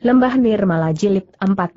Lembah Nirmala Jilid 14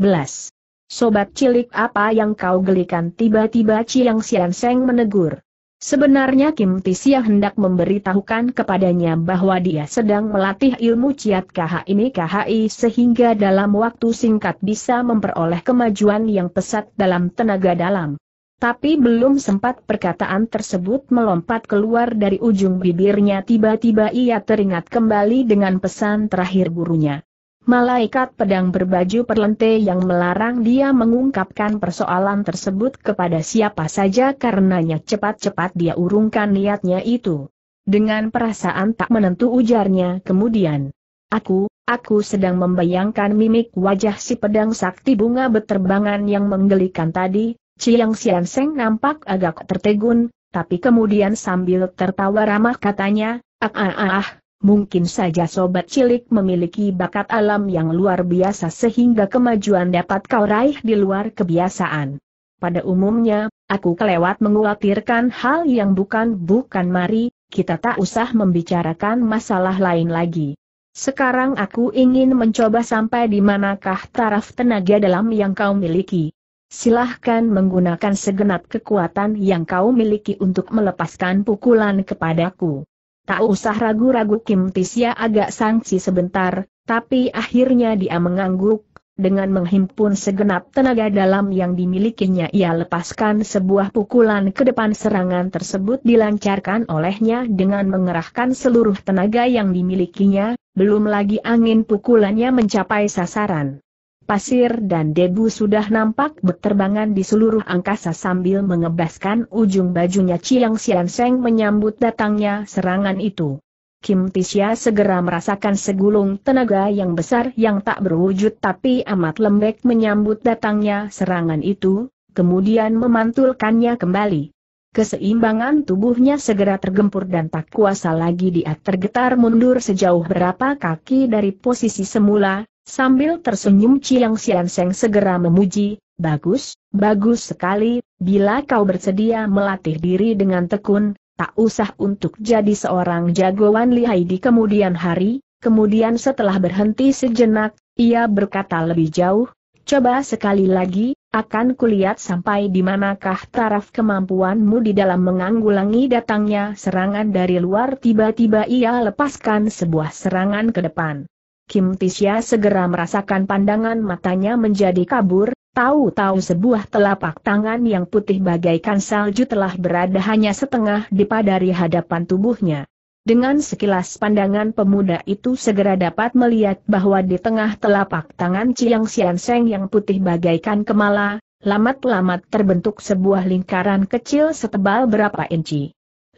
Sobat cilik apa yang kau gelikan tiba-tiba Ciang Sian Seng menegur. Sebenarnya Kim Tisia hendak memberitahukan kepadanya bahwa dia sedang melatih ilmu ciat ini KHI sehingga dalam waktu singkat bisa memperoleh kemajuan yang pesat dalam tenaga dalam. Tapi belum sempat perkataan tersebut melompat keluar dari ujung bibirnya tiba-tiba ia teringat kembali dengan pesan terakhir gurunya. Malaikat pedang berbaju perlente yang melarang dia mengungkapkan persoalan tersebut kepada siapa saja karenanya cepat-cepat dia urungkan niatnya itu. Dengan perasaan tak menentu ujarnya kemudian. Aku, aku sedang membayangkan mimik wajah si pedang sakti bunga beterbangan yang menggelikan tadi, Ciang Sian Seng nampak agak tertegun, tapi kemudian sambil tertawa ramah katanya, ah ah ah, ah, ah. Mungkin saja sobat cilik memiliki bakat alam yang luar biasa sehingga kemajuan dapat kau raih di luar kebiasaan. Pada umumnya, aku kelewat mengkhawatirkan hal yang bukan-bukan mari, kita tak usah membicarakan masalah lain lagi. Sekarang aku ingin mencoba sampai di manakah taraf tenaga dalam yang kau miliki. Silahkan menggunakan segenap kekuatan yang kau miliki untuk melepaskan pukulan kepadaku. Tak usah ragu-ragu Kim Tisya agak sangsi sebentar, tapi akhirnya dia mengangguk, dengan menghimpun segenap tenaga dalam yang dimilikinya ia lepaskan sebuah pukulan ke depan serangan tersebut dilancarkan olehnya dengan mengerahkan seluruh tenaga yang dimilikinya, belum lagi angin pukulannya mencapai sasaran pasir dan debu sudah nampak berterbangan di seluruh angkasa sambil mengebaskan ujung bajunya Chiang Sian Seng menyambut datangnya serangan itu. Kim Tisya segera merasakan segulung tenaga yang besar yang tak berwujud tapi amat lembek menyambut datangnya serangan itu, kemudian memantulkannya kembali. Keseimbangan tubuhnya segera tergempur dan tak kuasa lagi dia tergetar mundur sejauh berapa kaki dari posisi semula, Sambil tersenyum Chiang Sian Seng segera memuji, bagus, bagus sekali, bila kau bersedia melatih diri dengan tekun, tak usah untuk jadi seorang jagoan lihai di kemudian hari, kemudian setelah berhenti sejenak, ia berkata lebih jauh, coba sekali lagi, akan kulihat sampai di manakah taraf kemampuanmu di dalam menganggulangi datangnya serangan dari luar tiba-tiba ia lepaskan sebuah serangan ke depan. Kim Tisya segera merasakan pandangan matanya menjadi kabur, tahu-tahu sebuah telapak tangan yang putih bagaikan salju telah berada hanya setengah di dari hadapan tubuhnya. Dengan sekilas pandangan pemuda itu segera dapat melihat bahwa di tengah telapak tangan Chiang Sian Seng yang putih bagaikan kemala, lamat-lamat terbentuk sebuah lingkaran kecil setebal berapa inci.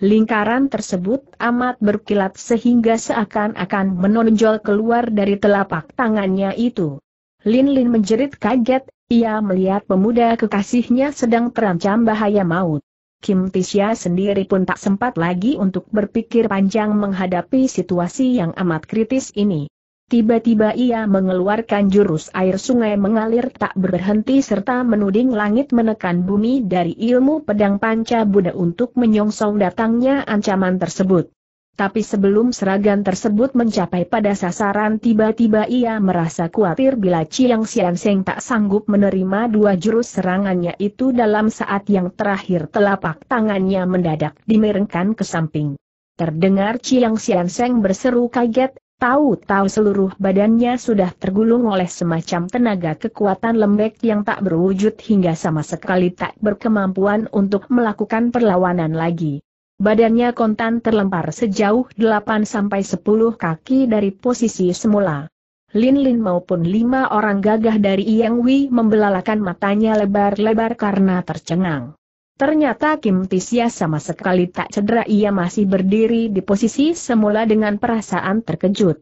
Lingkaran tersebut amat berkilat sehingga seakan-akan menonjol keluar dari telapak tangannya itu. Lin Lin menjerit kaget, ia melihat pemuda kekasihnya sedang terancam bahaya maut. Kim Tisya sendiri pun tak sempat lagi untuk berpikir panjang menghadapi situasi yang amat kritis ini. Tiba-tiba ia mengeluarkan jurus air sungai mengalir tak berhenti serta menuding langit menekan bumi dari ilmu pedang panca Buddha untuk menyongsong datangnya ancaman tersebut. Tapi sebelum seragan tersebut mencapai pada sasaran tiba-tiba ia merasa khawatir bila Chiang Xian Seng tak sanggup menerima dua jurus serangannya itu dalam saat yang terakhir telapak tangannya mendadak dimiringkan ke samping. Terdengar Chiang Xian Seng berseru kaget Tahu-tahu seluruh badannya sudah tergulung oleh semacam tenaga kekuatan lembek yang tak berwujud hingga sama sekali tak berkemampuan untuk melakukan perlawanan lagi. Badannya kontan terlempar sejauh 8-10 kaki dari posisi semula. Lin Lin maupun lima orang gagah dari Yang Wei membelalakan matanya lebar-lebar karena tercengang. Ternyata Kim Tisya sama sekali tak cedera ia masih berdiri di posisi semula dengan perasaan terkejut.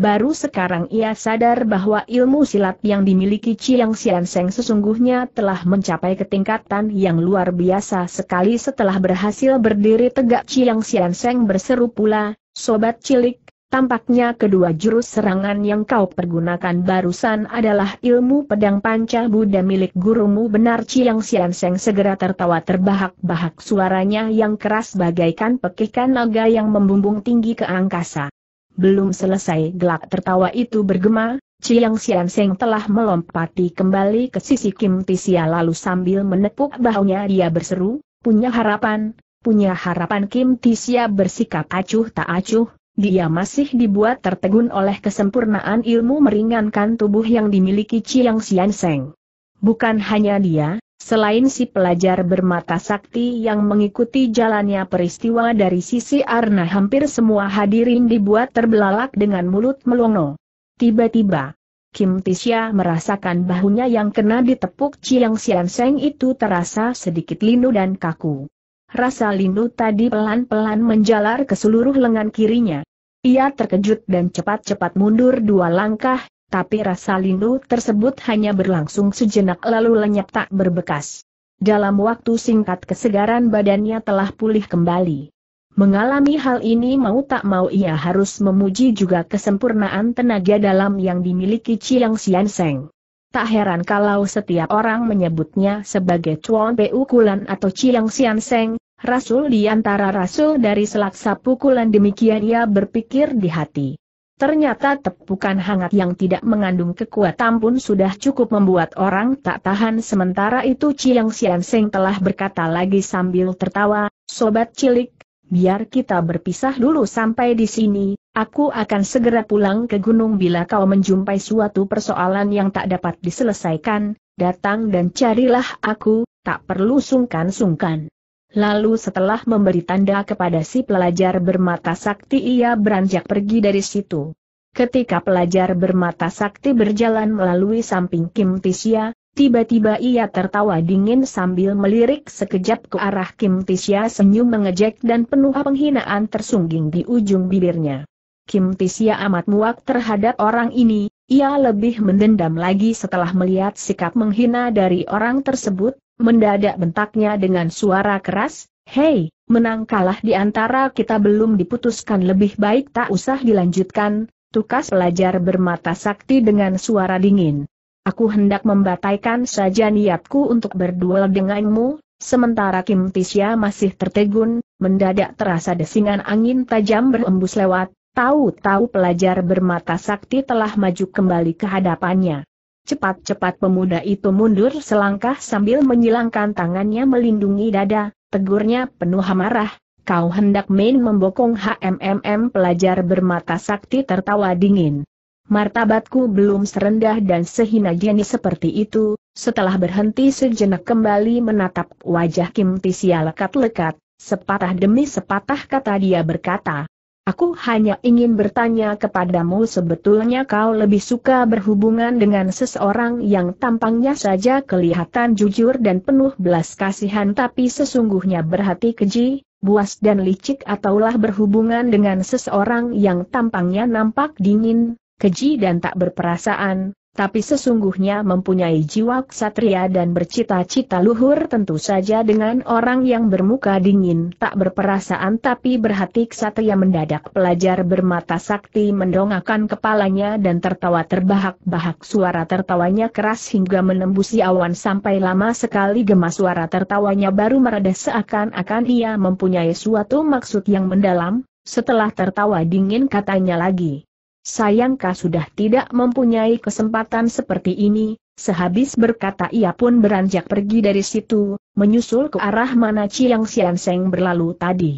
Baru sekarang ia sadar bahwa ilmu silat yang dimiliki Chiang Sian Seng sesungguhnya telah mencapai ketingkatan yang luar biasa sekali setelah berhasil berdiri tegak Chiang Sian Seng berseru pula, Sobat Cilik, Tampaknya kedua jurus serangan yang kau pergunakan barusan adalah ilmu pedang panca Buddha milik gurumu benar Ciyang Sian Seng segera tertawa terbahak-bahak suaranya yang keras bagaikan pekikan naga yang membumbung tinggi ke angkasa. Belum selesai gelak tertawa itu bergema, Ciyang Sian Seng telah melompati kembali ke sisi Kim Tisia lalu sambil menepuk bahunya dia berseru, punya harapan, punya harapan Kim Tisia bersikap acuh tak acuh, dia masih dibuat tertegun oleh kesempurnaan ilmu meringankan tubuh yang dimiliki Chiang Xian Seng. Bukan hanya dia, selain si pelajar bermata sakti yang mengikuti jalannya peristiwa dari sisi Arna hampir semua hadirin dibuat terbelalak dengan mulut melongo. Tiba-tiba, Kim Tisya merasakan bahunya yang kena ditepuk Chiang Xian Seng itu terasa sedikit linu dan kaku. Rasa lindu tadi pelan-pelan menjalar ke seluruh lengan kirinya. Ia terkejut dan cepat-cepat mundur dua langkah, tapi rasa lindu tersebut hanya berlangsung sejenak lalu lenyap tak berbekas. Dalam waktu singkat kesegaran badannya telah pulih kembali. Mengalami hal ini mau tak mau ia harus memuji juga kesempurnaan tenaga dalam yang dimiliki Chiang Xian Seng. Tak heran kalau setiap orang menyebutnya sebagai Chuan Pu Kulan atau Chiang Xian Seng, Rasul di antara rasul dari selaksa pukulan demikian ia berpikir di hati. Ternyata tepukan hangat yang tidak mengandung kekuatan pun sudah cukup membuat orang tak tahan sementara itu Chiang Xian Seng telah berkata lagi sambil tertawa, Sobat Cilik, biar kita berpisah dulu sampai di sini, aku akan segera pulang ke gunung bila kau menjumpai suatu persoalan yang tak dapat diselesaikan, datang dan carilah aku, tak perlu sungkan-sungkan. Lalu setelah memberi tanda kepada si pelajar bermata sakti ia beranjak pergi dari situ. Ketika pelajar bermata sakti berjalan melalui samping Kim Tisya, tiba-tiba ia tertawa dingin sambil melirik sekejap ke arah Kim Tisya senyum mengejek dan penuh penghinaan tersungging di ujung bibirnya. Kim Tisya amat muak terhadap orang ini, ia lebih mendendam lagi setelah melihat sikap menghina dari orang tersebut, Mendadak bentaknya dengan suara keras, Hei, menang kalah di antara kita belum diputuskan lebih baik tak usah dilanjutkan, tukas pelajar bermata sakti dengan suara dingin. Aku hendak membataikan saja niatku untuk berduel denganmu, sementara Kim Tisya masih tertegun, mendadak terasa desingan angin tajam berembus lewat, tahu-tahu pelajar bermata sakti telah maju kembali ke hadapannya. Cepat-cepat pemuda itu mundur selangkah sambil menyilangkan tangannya melindungi dada, tegurnya penuh amarah. Kau hendak main membokong HMMM pelajar bermata sakti tertawa dingin. Martabatku belum serendah dan sehina jenis seperti itu, setelah berhenti sejenak kembali menatap wajah Kim Tisia lekat-lekat, sepatah demi sepatah kata dia berkata, Aku hanya ingin bertanya kepadamu sebetulnya kau lebih suka berhubungan dengan seseorang yang tampangnya saja kelihatan jujur dan penuh belas kasihan tapi sesungguhnya berhati keji, buas dan licik ataulah berhubungan dengan seseorang yang tampangnya nampak dingin, keji dan tak berperasaan, tapi sesungguhnya mempunyai jiwa ksatria dan bercita-cita luhur tentu saja dengan orang yang bermuka dingin tak berperasaan tapi berhati ksatria mendadak pelajar bermata sakti mendongakkan kepalanya dan tertawa terbahak-bahak suara tertawanya keras hingga menembusi awan sampai lama sekali gemas suara tertawanya baru meredah seakan-akan ia mempunyai suatu maksud yang mendalam, setelah tertawa dingin katanya lagi. Sayangkah sudah tidak mempunyai kesempatan seperti ini, sehabis berkata ia pun beranjak pergi dari situ, menyusul ke arah mana Chiang Sian berlalu tadi.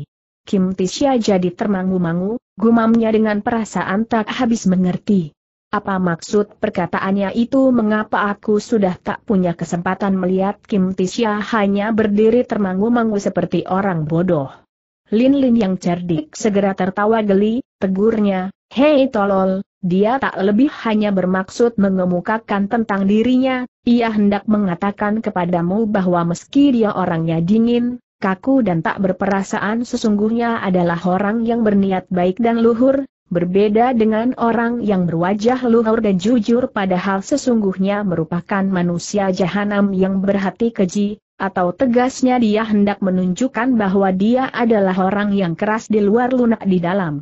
Kim Tisha jadi termangu-mangu, gumamnya dengan perasaan tak habis mengerti. Apa maksud perkataannya itu mengapa aku sudah tak punya kesempatan melihat Kim Tisha hanya berdiri termangu-mangu seperti orang bodoh. Lin Lin yang cerdik segera tertawa geli, tegurnya, hei tolol, dia tak lebih hanya bermaksud mengemukakan tentang dirinya, ia hendak mengatakan kepadamu bahwa meski dia orangnya dingin, kaku dan tak berperasaan sesungguhnya adalah orang yang berniat baik dan luhur, Berbeda dengan orang yang berwajah luhur dan jujur padahal sesungguhnya merupakan manusia jahanam yang berhati keji, atau tegasnya dia hendak menunjukkan bahwa dia adalah orang yang keras di luar lunak di dalam.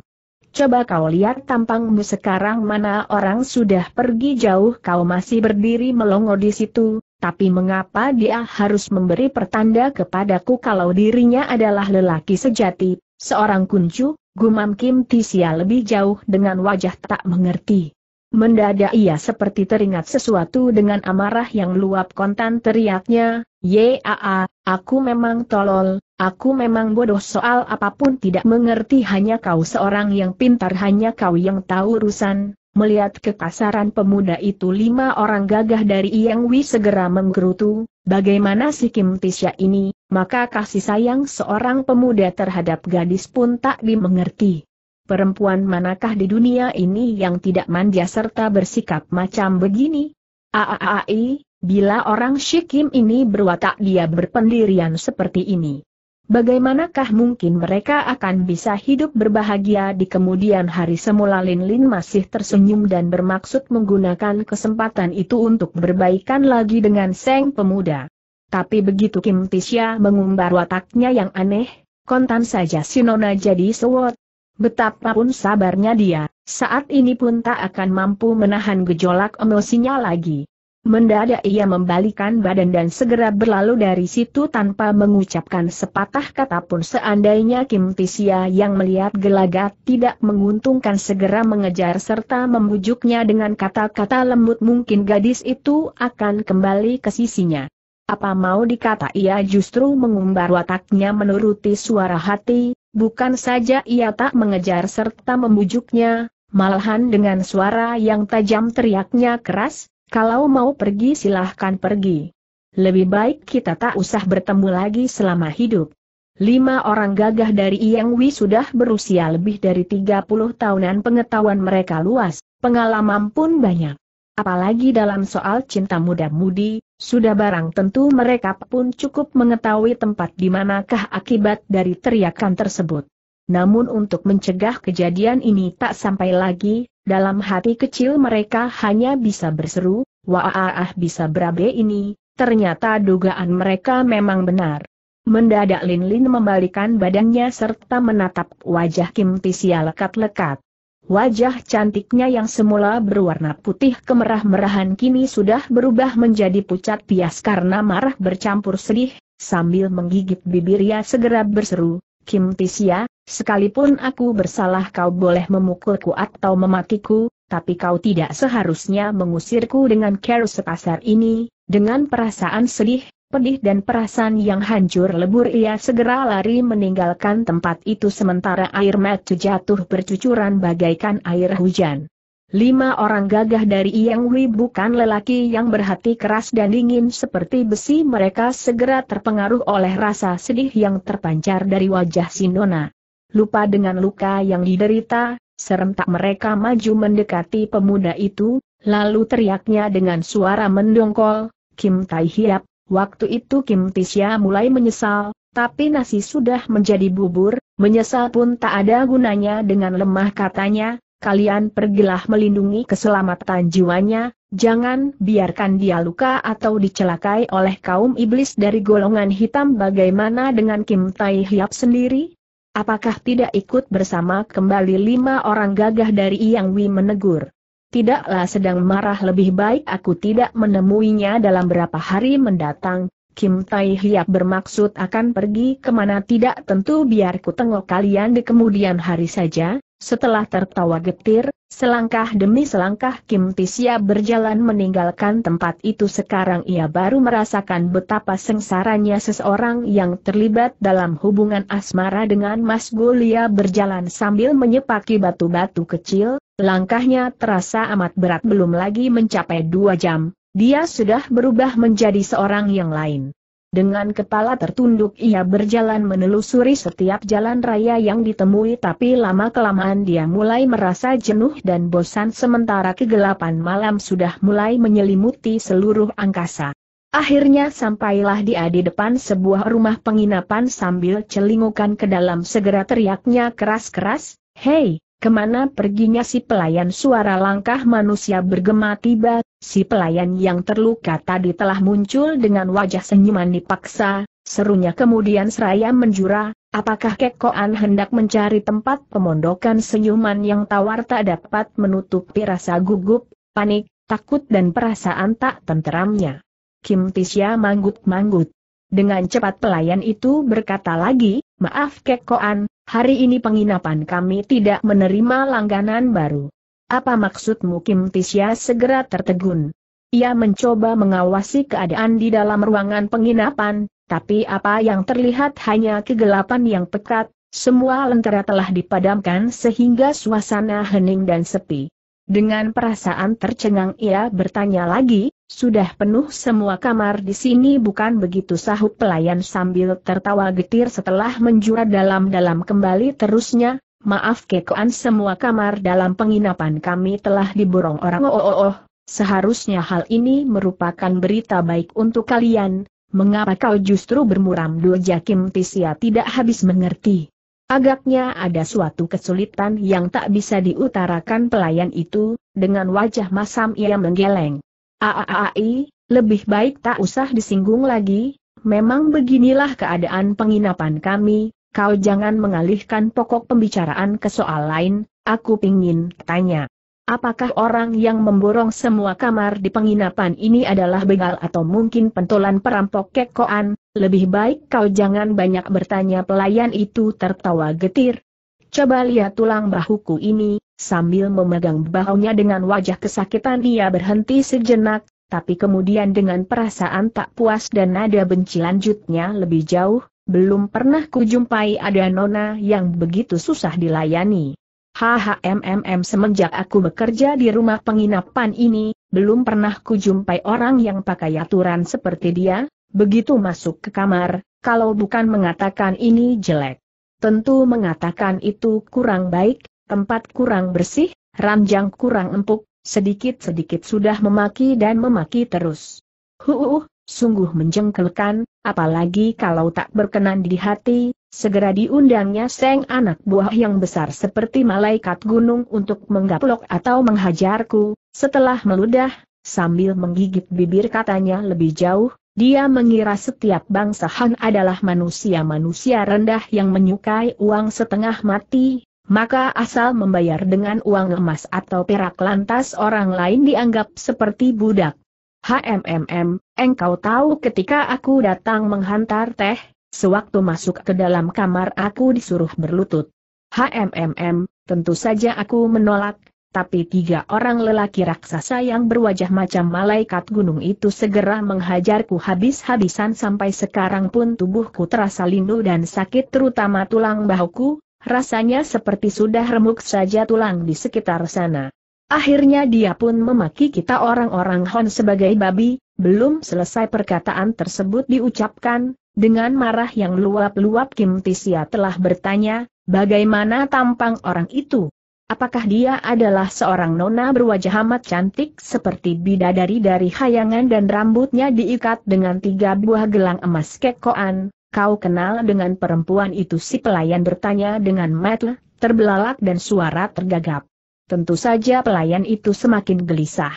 Coba kau lihat tampangmu sekarang mana orang sudah pergi jauh kau masih berdiri melongo di situ, tapi mengapa dia harus memberi pertanda kepadaku kalau dirinya adalah lelaki sejati, seorang kuncu, gumam Kim Tisia lebih jauh dengan wajah tak mengerti. Mendadak ia seperti teringat sesuatu dengan amarah yang luap kontan teriaknya, Yaa, aku memang tolol, aku memang bodoh soal apapun tidak mengerti hanya kau seorang yang pintar hanya kau yang tahu urusan. Melihat kekasaran pemuda itu lima orang gagah dari Iyang Wi segera menggerutu, bagaimana si Kim Tisha ini, maka kasih sayang seorang pemuda terhadap gadis pun tak dimengerti perempuan manakah di dunia ini yang tidak manja serta bersikap macam begini? Aaai, bila orang Shikim ini berwatak dia berpendirian seperti ini. Bagaimanakah mungkin mereka akan bisa hidup berbahagia di kemudian hari semula Lin Lin masih tersenyum dan bermaksud menggunakan kesempatan itu untuk berbaikan lagi dengan Seng Pemuda. Tapi begitu Kim Tisha mengumbar wataknya yang aneh, kontan saja Sinona jadi sewot, Betapapun sabarnya dia, saat ini pun tak akan mampu menahan gejolak emosinya lagi. Mendadak ia membalikan badan dan segera berlalu dari situ tanpa mengucapkan sepatah kata pun seandainya Kim Tisia yang melihat gelagat tidak menguntungkan segera mengejar serta membujuknya dengan kata-kata lembut mungkin gadis itu akan kembali ke sisinya. Apa mau dikata ia justru mengumbar wataknya menuruti suara hati, Bukan saja ia tak mengejar serta membujuknya, malahan dengan suara yang tajam teriaknya keras, kalau mau pergi silahkan pergi. Lebih baik kita tak usah bertemu lagi selama hidup. Lima orang gagah dari Yang Wi sudah berusia lebih dari 30 tahunan pengetahuan mereka luas, pengalaman pun banyak. Apalagi dalam soal cinta muda-mudi, sudah barang tentu mereka pun cukup mengetahui tempat di manakah akibat dari teriakan tersebut. Namun untuk mencegah kejadian ini tak sampai lagi, dalam hati kecil mereka hanya bisa berseru, Wa'ah bisa berabe ini, ternyata dugaan mereka memang benar. Mendadak Lin Lin membalikan badannya serta menatap wajah Kim Tisia lekat-lekat. Wajah cantiknya yang semula berwarna putih kemerah-merahan kini sudah berubah menjadi pucat pias karena marah bercampur sedih, sambil menggigit bibirnya segera berseru, Kim Tisya. sekalipun aku bersalah kau boleh memukulku atau mematiku, tapi kau tidak seharusnya mengusirku dengan kerus sepasar ini, dengan perasaan sedih, Pedih dan perasaan yang hancur lebur ia segera lari meninggalkan tempat itu sementara air mata jatuh bercucuran bagaikan air hujan. Lima orang gagah dari Yang Hui bukan lelaki yang berhati keras dan dingin seperti besi mereka segera terpengaruh oleh rasa sedih yang terpancar dari wajah Sinona. Lupa dengan luka yang diderita, serentak mereka maju mendekati pemuda itu, lalu teriaknya dengan suara mendongkol, Kim Tai Hiap, Waktu itu Kim Tisya mulai menyesal, tapi nasi sudah menjadi bubur, menyesal pun tak ada gunanya dengan lemah katanya, kalian pergilah melindungi keselamatan jiwanya, jangan biarkan dia luka atau dicelakai oleh kaum iblis dari golongan hitam bagaimana dengan Kim Tai Hiap sendiri? Apakah tidak ikut bersama kembali lima orang gagah dari Yang Wi menegur? tidaklah sedang marah lebih baik aku tidak menemuinya dalam berapa hari mendatang, Kim Tai Hiap bermaksud akan pergi kemana tidak tentu biar ku tengok kalian di kemudian hari saja, setelah tertawa getir, selangkah demi selangkah Kim Tisya berjalan meninggalkan tempat itu sekarang ia baru merasakan betapa sengsaranya seseorang yang terlibat dalam hubungan asmara dengan Mas Gulia berjalan sambil menyepaki batu-batu kecil, langkahnya terasa amat berat belum lagi mencapai dua jam, dia sudah berubah menjadi seorang yang lain. Dengan kepala tertunduk ia berjalan menelusuri setiap jalan raya yang ditemui tapi lama-kelamaan dia mulai merasa jenuh dan bosan sementara kegelapan malam sudah mulai menyelimuti seluruh angkasa. Akhirnya sampailah dia di depan sebuah rumah penginapan sambil celingukan ke dalam segera teriaknya keras-keras, Hei, kemana perginya si pelayan suara langkah manusia bergema tiba Si pelayan yang terluka tadi telah muncul dengan wajah senyuman dipaksa, serunya kemudian seraya menjura, apakah Kekoan hendak mencari tempat pemondokan senyuman yang tawar tak dapat menutupi rasa gugup, panik, takut dan perasaan tak tenteramnya. Kim Tisya manggut-manggut. Dengan cepat pelayan itu berkata lagi, maaf Kekoan, hari ini penginapan kami tidak menerima langganan baru. Apa maksudmu Kim Tisya segera tertegun? Ia mencoba mengawasi keadaan di dalam ruangan penginapan, tapi apa yang terlihat hanya kegelapan yang pekat, semua lentera telah dipadamkan sehingga suasana hening dan sepi. Dengan perasaan tercengang ia bertanya lagi, sudah penuh semua kamar di sini bukan begitu sahut pelayan sambil tertawa getir setelah menjura dalam-dalam kembali terusnya, Maaf kekoan semua kamar dalam penginapan kami telah diborong orang oh, oh, oh. Seharusnya hal ini merupakan berita baik untuk kalian, mengapa kau justru bermuram dua Jakim Tisia tidak habis mengerti. Agaknya ada suatu kesulitan yang tak bisa diutarakan pelayan itu, dengan wajah masam ia menggeleng. Aaai, lebih baik tak usah disinggung lagi, memang beginilah keadaan penginapan kami, kau jangan mengalihkan pokok pembicaraan ke soal lain, aku pingin tanya. Apakah orang yang memborong semua kamar di penginapan ini adalah begal atau mungkin pentolan perampok kekoan? Lebih baik kau jangan banyak bertanya pelayan itu tertawa getir. Coba lihat tulang bahuku ini, sambil memegang bahunya dengan wajah kesakitan ia berhenti sejenak, tapi kemudian dengan perasaan tak puas dan nada benci lanjutnya lebih jauh, belum pernah kujumpai ada nona yang begitu susah dilayani. HHMMM semenjak aku bekerja di rumah penginapan ini, belum pernah kujumpai orang yang pakai aturan seperti dia, begitu masuk ke kamar, kalau bukan mengatakan ini jelek. Tentu mengatakan itu kurang baik, tempat kurang bersih, ranjang kurang empuk, sedikit-sedikit sudah memaki dan memaki terus. Huuh, sungguh menjengkelkan, apalagi kalau tak berkenan di hati, segera diundangnya seng anak buah yang besar seperti malaikat gunung untuk menggaplok atau menghajarku, setelah meludah, sambil menggigit bibir katanya lebih jauh, dia mengira setiap bangsa Han adalah manusia-manusia rendah yang menyukai uang setengah mati, maka asal membayar dengan uang emas atau perak lantas orang lain dianggap seperti budak. HMMM, engkau tahu ketika aku datang menghantar teh, sewaktu masuk ke dalam kamar aku disuruh berlutut. HMMM, tentu saja aku menolak, tapi tiga orang lelaki raksasa yang berwajah macam malaikat gunung itu segera menghajarku habis-habisan sampai sekarang pun tubuhku terasa lindu dan sakit terutama tulang bahuku, rasanya seperti sudah remuk saja tulang di sekitar sana. Akhirnya dia pun memaki kita orang-orang Hon sebagai babi, belum selesai perkataan tersebut diucapkan, dengan marah yang luap-luap Kim Tisia telah bertanya, bagaimana tampang orang itu? Apakah dia adalah seorang nona berwajah amat cantik seperti bidadari dari hayangan dan rambutnya diikat dengan tiga buah gelang emas kekoan? Kau kenal dengan perempuan itu si pelayan bertanya dengan mata terbelalak dan suara tergagap. Tentu saja pelayan itu semakin gelisah.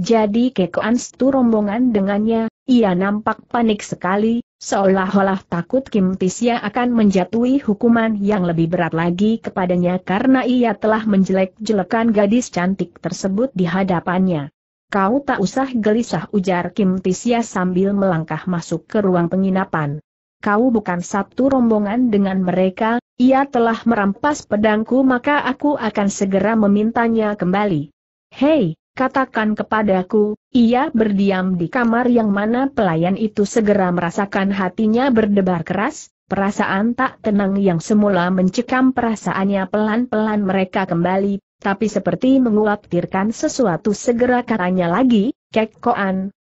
Jadi kekoan setu rombongan dengannya, ia nampak panik sekali, seolah-olah takut Kim Tisya akan menjatuhi hukuman yang lebih berat lagi kepadanya karena ia telah menjelek-jelekan gadis cantik tersebut di hadapannya. Kau tak usah gelisah ujar Kim Tisya sambil melangkah masuk ke ruang penginapan kau bukan satu rombongan dengan mereka, ia telah merampas pedangku maka aku akan segera memintanya kembali. Hei, katakan kepadaku, ia berdiam di kamar yang mana pelayan itu segera merasakan hatinya berdebar keras, perasaan tak tenang yang semula mencekam perasaannya pelan-pelan mereka kembali, tapi seperti menguaktirkan sesuatu segera katanya lagi, Kek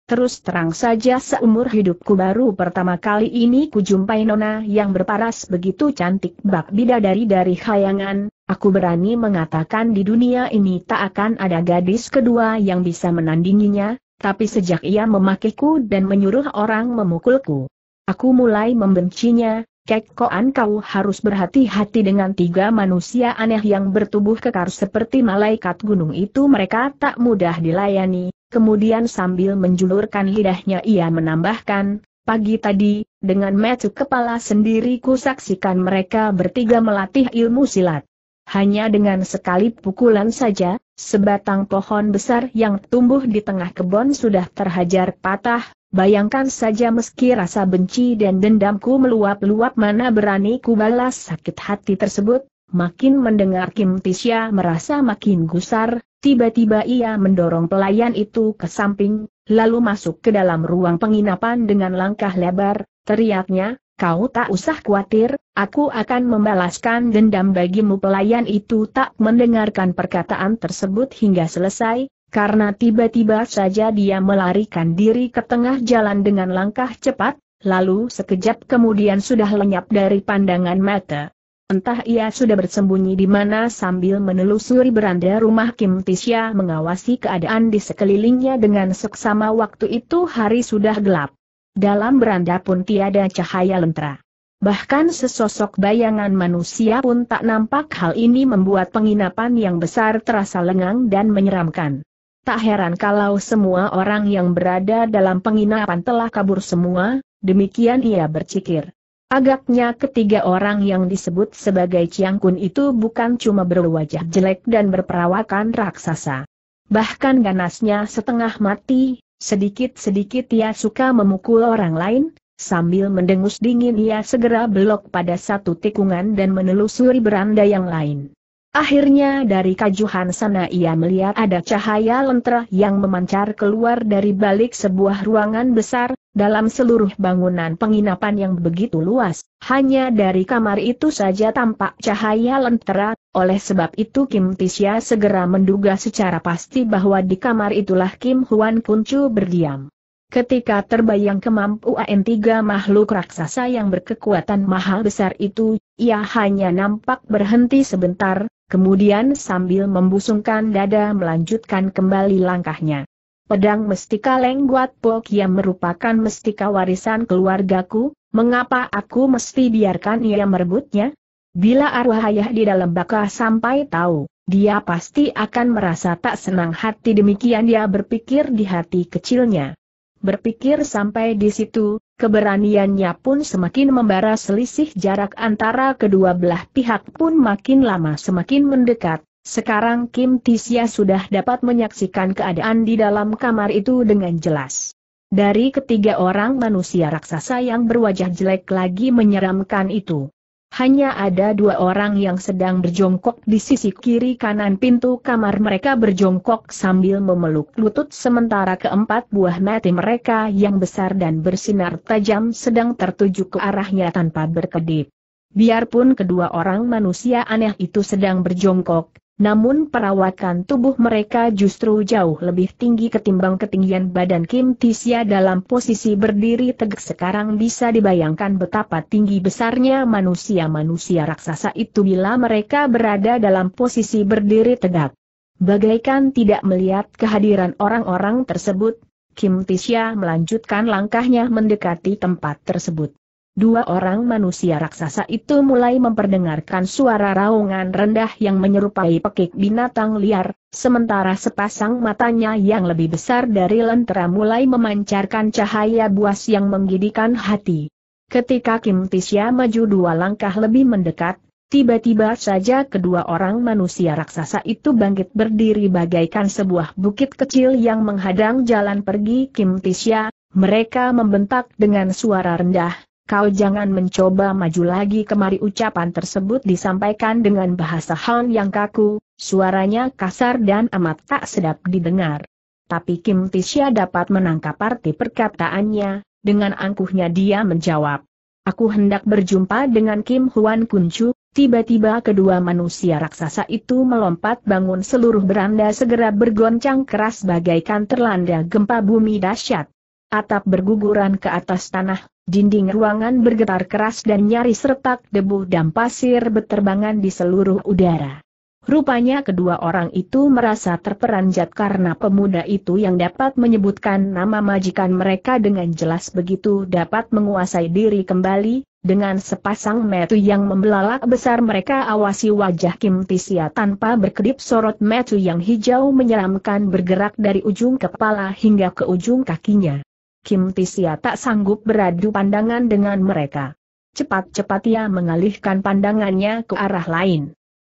Terus terang saja seumur hidupku baru pertama kali ini kujumpai nona yang berparas begitu cantik bak bidadari dari khayangan, aku berani mengatakan di dunia ini tak akan ada gadis kedua yang bisa menandinginya, tapi sejak ia memakiku dan menyuruh orang memukulku. Aku mulai membencinya, Kekkoan kau harus berhati-hati dengan tiga manusia aneh yang bertubuh kekar seperti malaikat gunung itu mereka tak mudah dilayani, Kemudian sambil menjulurkan lidahnya ia menambahkan, pagi tadi, dengan metu kepala sendiri ku saksikan mereka bertiga melatih ilmu silat. Hanya dengan sekali pukulan saja, sebatang pohon besar yang tumbuh di tengah kebun sudah terhajar patah, bayangkan saja meski rasa benci dan dendamku meluap-luap mana berani ku balas sakit hati tersebut, Makin mendengar Kim Tisya merasa makin gusar, tiba-tiba ia mendorong pelayan itu ke samping, lalu masuk ke dalam ruang penginapan dengan langkah lebar, teriaknya, kau tak usah khawatir, aku akan membalaskan dendam bagimu pelayan itu tak mendengarkan perkataan tersebut hingga selesai, karena tiba-tiba saja dia melarikan diri ke tengah jalan dengan langkah cepat, lalu sekejap kemudian sudah lenyap dari pandangan mata. Entah ia sudah bersembunyi di mana sambil menelusuri beranda rumah Kim Tisya mengawasi keadaan di sekelilingnya dengan seksama waktu itu hari sudah gelap. Dalam beranda pun tiada cahaya lentera. Bahkan sesosok bayangan manusia pun tak nampak hal ini membuat penginapan yang besar terasa lengang dan menyeramkan. Tak heran kalau semua orang yang berada dalam penginapan telah kabur semua, demikian ia bercikir. Agaknya ketiga orang yang disebut sebagai Chiang Kun itu bukan cuma berwajah jelek dan berperawakan raksasa. Bahkan ganasnya setengah mati, sedikit-sedikit ia suka memukul orang lain, sambil mendengus dingin ia segera belok pada satu tikungan dan menelusuri beranda yang lain. Akhirnya dari kajuhan sana ia melihat ada cahaya lentera yang memancar keluar dari balik sebuah ruangan besar, dalam seluruh bangunan penginapan yang begitu luas, hanya dari kamar itu saja tampak cahaya lentera, oleh sebab itu Kim Tisya segera menduga secara pasti bahwa di kamar itulah Kim Huan Kuncu berdiam. Ketika terbayang kemampuan tiga makhluk raksasa yang berkekuatan maha besar itu, ia hanya nampak berhenti sebentar, Kemudian sambil membusungkan dada melanjutkan kembali langkahnya. Pedang mestika Lengguat Pok yang merupakan mestika warisan keluargaku, mengapa aku mesti biarkan ia merebutnya? Bila arwah ayah di dalam baka sampai tahu, dia pasti akan merasa tak senang hati demikian dia berpikir di hati kecilnya. Berpikir sampai di situ, Keberaniannya pun semakin membara selisih jarak antara kedua belah pihak pun makin lama semakin mendekat. Sekarang Kim Tisya sudah dapat menyaksikan keadaan di dalam kamar itu dengan jelas. Dari ketiga orang manusia raksasa yang berwajah jelek lagi menyeramkan itu, hanya ada dua orang yang sedang berjongkok di sisi kiri kanan pintu kamar mereka berjongkok sambil memeluk lutut sementara keempat buah mati mereka yang besar dan bersinar tajam sedang tertuju ke arahnya tanpa berkedip. Biarpun kedua orang manusia aneh itu sedang berjongkok, namun perawatan tubuh mereka justru jauh lebih tinggi ketimbang ketinggian badan Kim Tisya dalam posisi berdiri tegak sekarang bisa dibayangkan betapa tinggi besarnya manusia-manusia raksasa itu bila mereka berada dalam posisi berdiri tegak. Bagaikan tidak melihat kehadiran orang-orang tersebut, Kim Tisya melanjutkan langkahnya mendekati tempat tersebut. Dua orang manusia raksasa itu mulai memperdengarkan suara raungan rendah yang menyerupai pekik binatang liar, sementara sepasang matanya yang lebih besar dari lentera mulai memancarkan cahaya buas yang menggidikan hati. Ketika Kim Tisya maju dua langkah lebih mendekat, tiba-tiba saja kedua orang manusia raksasa itu bangkit berdiri bagaikan sebuah bukit kecil yang menghadang jalan pergi Kim Tisya, mereka membentak dengan suara rendah kau jangan mencoba maju lagi kemari ucapan tersebut disampaikan dengan bahasa Han yang kaku, suaranya kasar dan amat tak sedap didengar. Tapi Kim Tisha dapat menangkap arti perkataannya, dengan angkuhnya dia menjawab. Aku hendak berjumpa dengan Kim Huan Kuncu, tiba-tiba kedua manusia raksasa itu melompat bangun seluruh beranda segera bergoncang keras bagaikan terlanda gempa bumi dahsyat. Atap berguguran ke atas tanah, Dinding ruangan bergetar keras dan nyaris retak debu dan pasir berterbangan di seluruh udara. Rupanya kedua orang itu merasa terperanjat karena pemuda itu yang dapat menyebutkan nama majikan mereka dengan jelas begitu dapat menguasai diri kembali, dengan sepasang metu yang membelalak besar mereka awasi wajah Kim Tisia tanpa berkedip sorot metu yang hijau menyeramkan bergerak dari ujung kepala hingga ke ujung kakinya. Kim Tisia tak sanggup beradu pandangan dengan mereka. Cepat-cepat ia mengalihkan pandangannya ke arah lain.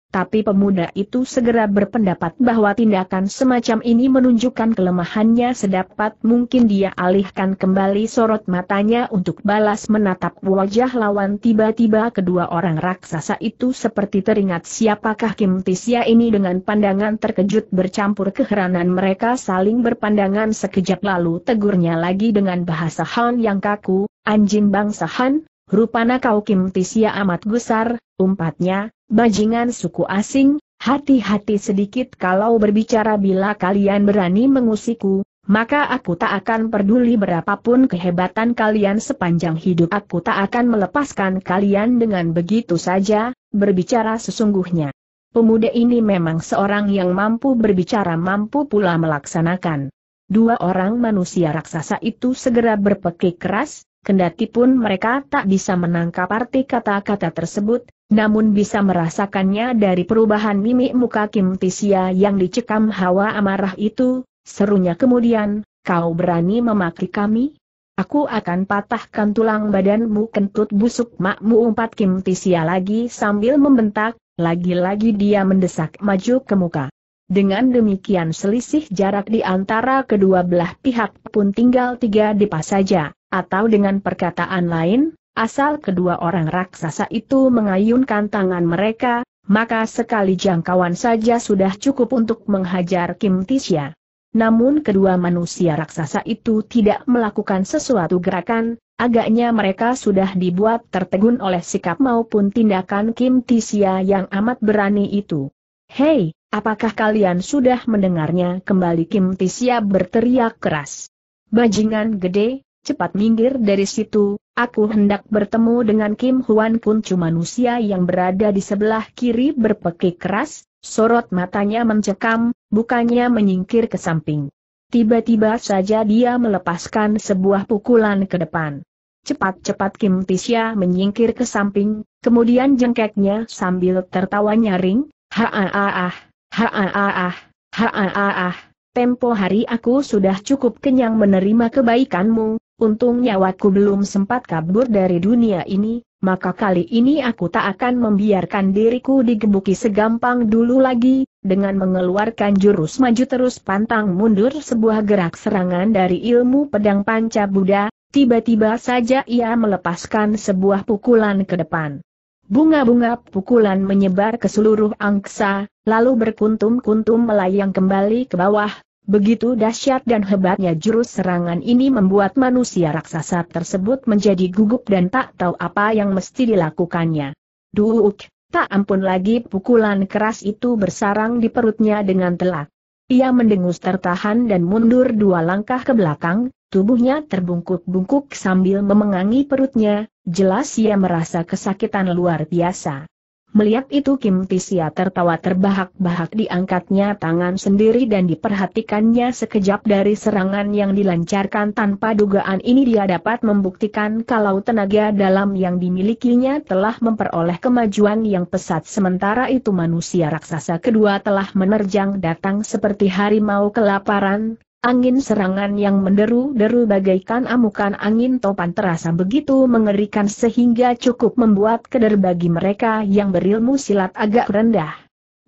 Tapi pemuda itu segera berpendapat bahwa tindakan semacam ini menunjukkan kelemahannya sedapat mungkin dia alihkan kembali sorot matanya untuk balas menatap wajah lawan tiba-tiba kedua orang raksasa itu seperti teringat siapakah Kim Tisya ini dengan pandangan terkejut bercampur keheranan mereka saling berpandangan sekejap lalu tegurnya lagi dengan bahasa Han yang kaku, anjing bangsa Han, rupana kau Kim Tisya amat gusar, umpatnya, Bajingan suku asing, hati-hati sedikit kalau berbicara bila kalian berani mengusiku, maka aku tak akan peduli berapapun kehebatan kalian sepanjang hidup aku tak akan melepaskan kalian dengan begitu saja, berbicara sesungguhnya. Pemuda ini memang seorang yang mampu berbicara mampu pula melaksanakan. Dua orang manusia raksasa itu segera berpekik keras, kendati pun mereka tak bisa menangkap arti kata-kata tersebut, namun bisa merasakannya dari perubahan mimik muka Kim Tisia yang dicekam hawa amarah itu, serunya kemudian, kau berani memaki kami? Aku akan patahkan tulang badanmu kentut busuk makmu umpat Kim Tisia lagi sambil membentak, lagi-lagi dia mendesak maju ke muka. Dengan demikian selisih jarak di antara kedua belah pihak pun tinggal tiga dipas saja, atau dengan perkataan lain, Asal kedua orang raksasa itu mengayunkan tangan mereka, maka sekali jangkauan saja sudah cukup untuk menghajar Kim Tisya. Namun kedua manusia raksasa itu tidak melakukan sesuatu gerakan, agaknya mereka sudah dibuat tertegun oleh sikap maupun tindakan Kim Tisya yang amat berani itu. Hei, Apakah kalian sudah mendengarnya? Kembali Kim Tisya berteriak keras. Bajingan gede, cepat minggir dari situ, aku hendak bertemu dengan Kim Huan cuma manusia yang berada di sebelah kiri berpekik keras, sorot matanya mencekam, bukannya menyingkir ke samping. Tiba-tiba saja dia melepaskan sebuah pukulan ke depan. Cepat-cepat Kim Tisya menyingkir ke samping, kemudian jengkeknya sambil tertawa nyaring, ha-ah-ah-ah, tempo hari aku sudah cukup kenyang menerima kebaikanmu, untung nyawaku belum sempat kabur dari dunia ini, maka kali ini aku tak akan membiarkan diriku digebuki segampang dulu lagi, dengan mengeluarkan jurus maju terus pantang mundur sebuah gerak serangan dari ilmu pedang panca Buddha, tiba-tiba saja ia melepaskan sebuah pukulan ke depan. Bunga-bunga pukulan menyebar ke seluruh angsa, lalu berkuntum-kuntum melayang kembali ke bawah, Begitu dahsyat dan hebatnya jurus serangan ini membuat manusia raksasa tersebut menjadi gugup dan tak tahu apa yang mesti dilakukannya. Duuk, tak ampun lagi pukulan keras itu bersarang di perutnya dengan telak. Ia mendengus tertahan dan mundur dua langkah ke belakang, tubuhnya terbungkuk-bungkuk sambil memengangi perutnya, jelas ia merasa kesakitan luar biasa. Melihat itu Kim Tisia tertawa terbahak-bahak diangkatnya tangan sendiri dan diperhatikannya sekejap dari serangan yang dilancarkan tanpa dugaan ini dia dapat membuktikan kalau tenaga dalam yang dimilikinya telah memperoleh kemajuan yang pesat sementara itu manusia raksasa kedua telah menerjang datang seperti harimau kelaparan, Angin serangan yang menderu-deru bagaikan amukan angin topan terasa begitu mengerikan sehingga cukup membuat keder bagi mereka yang berilmu silat agak rendah.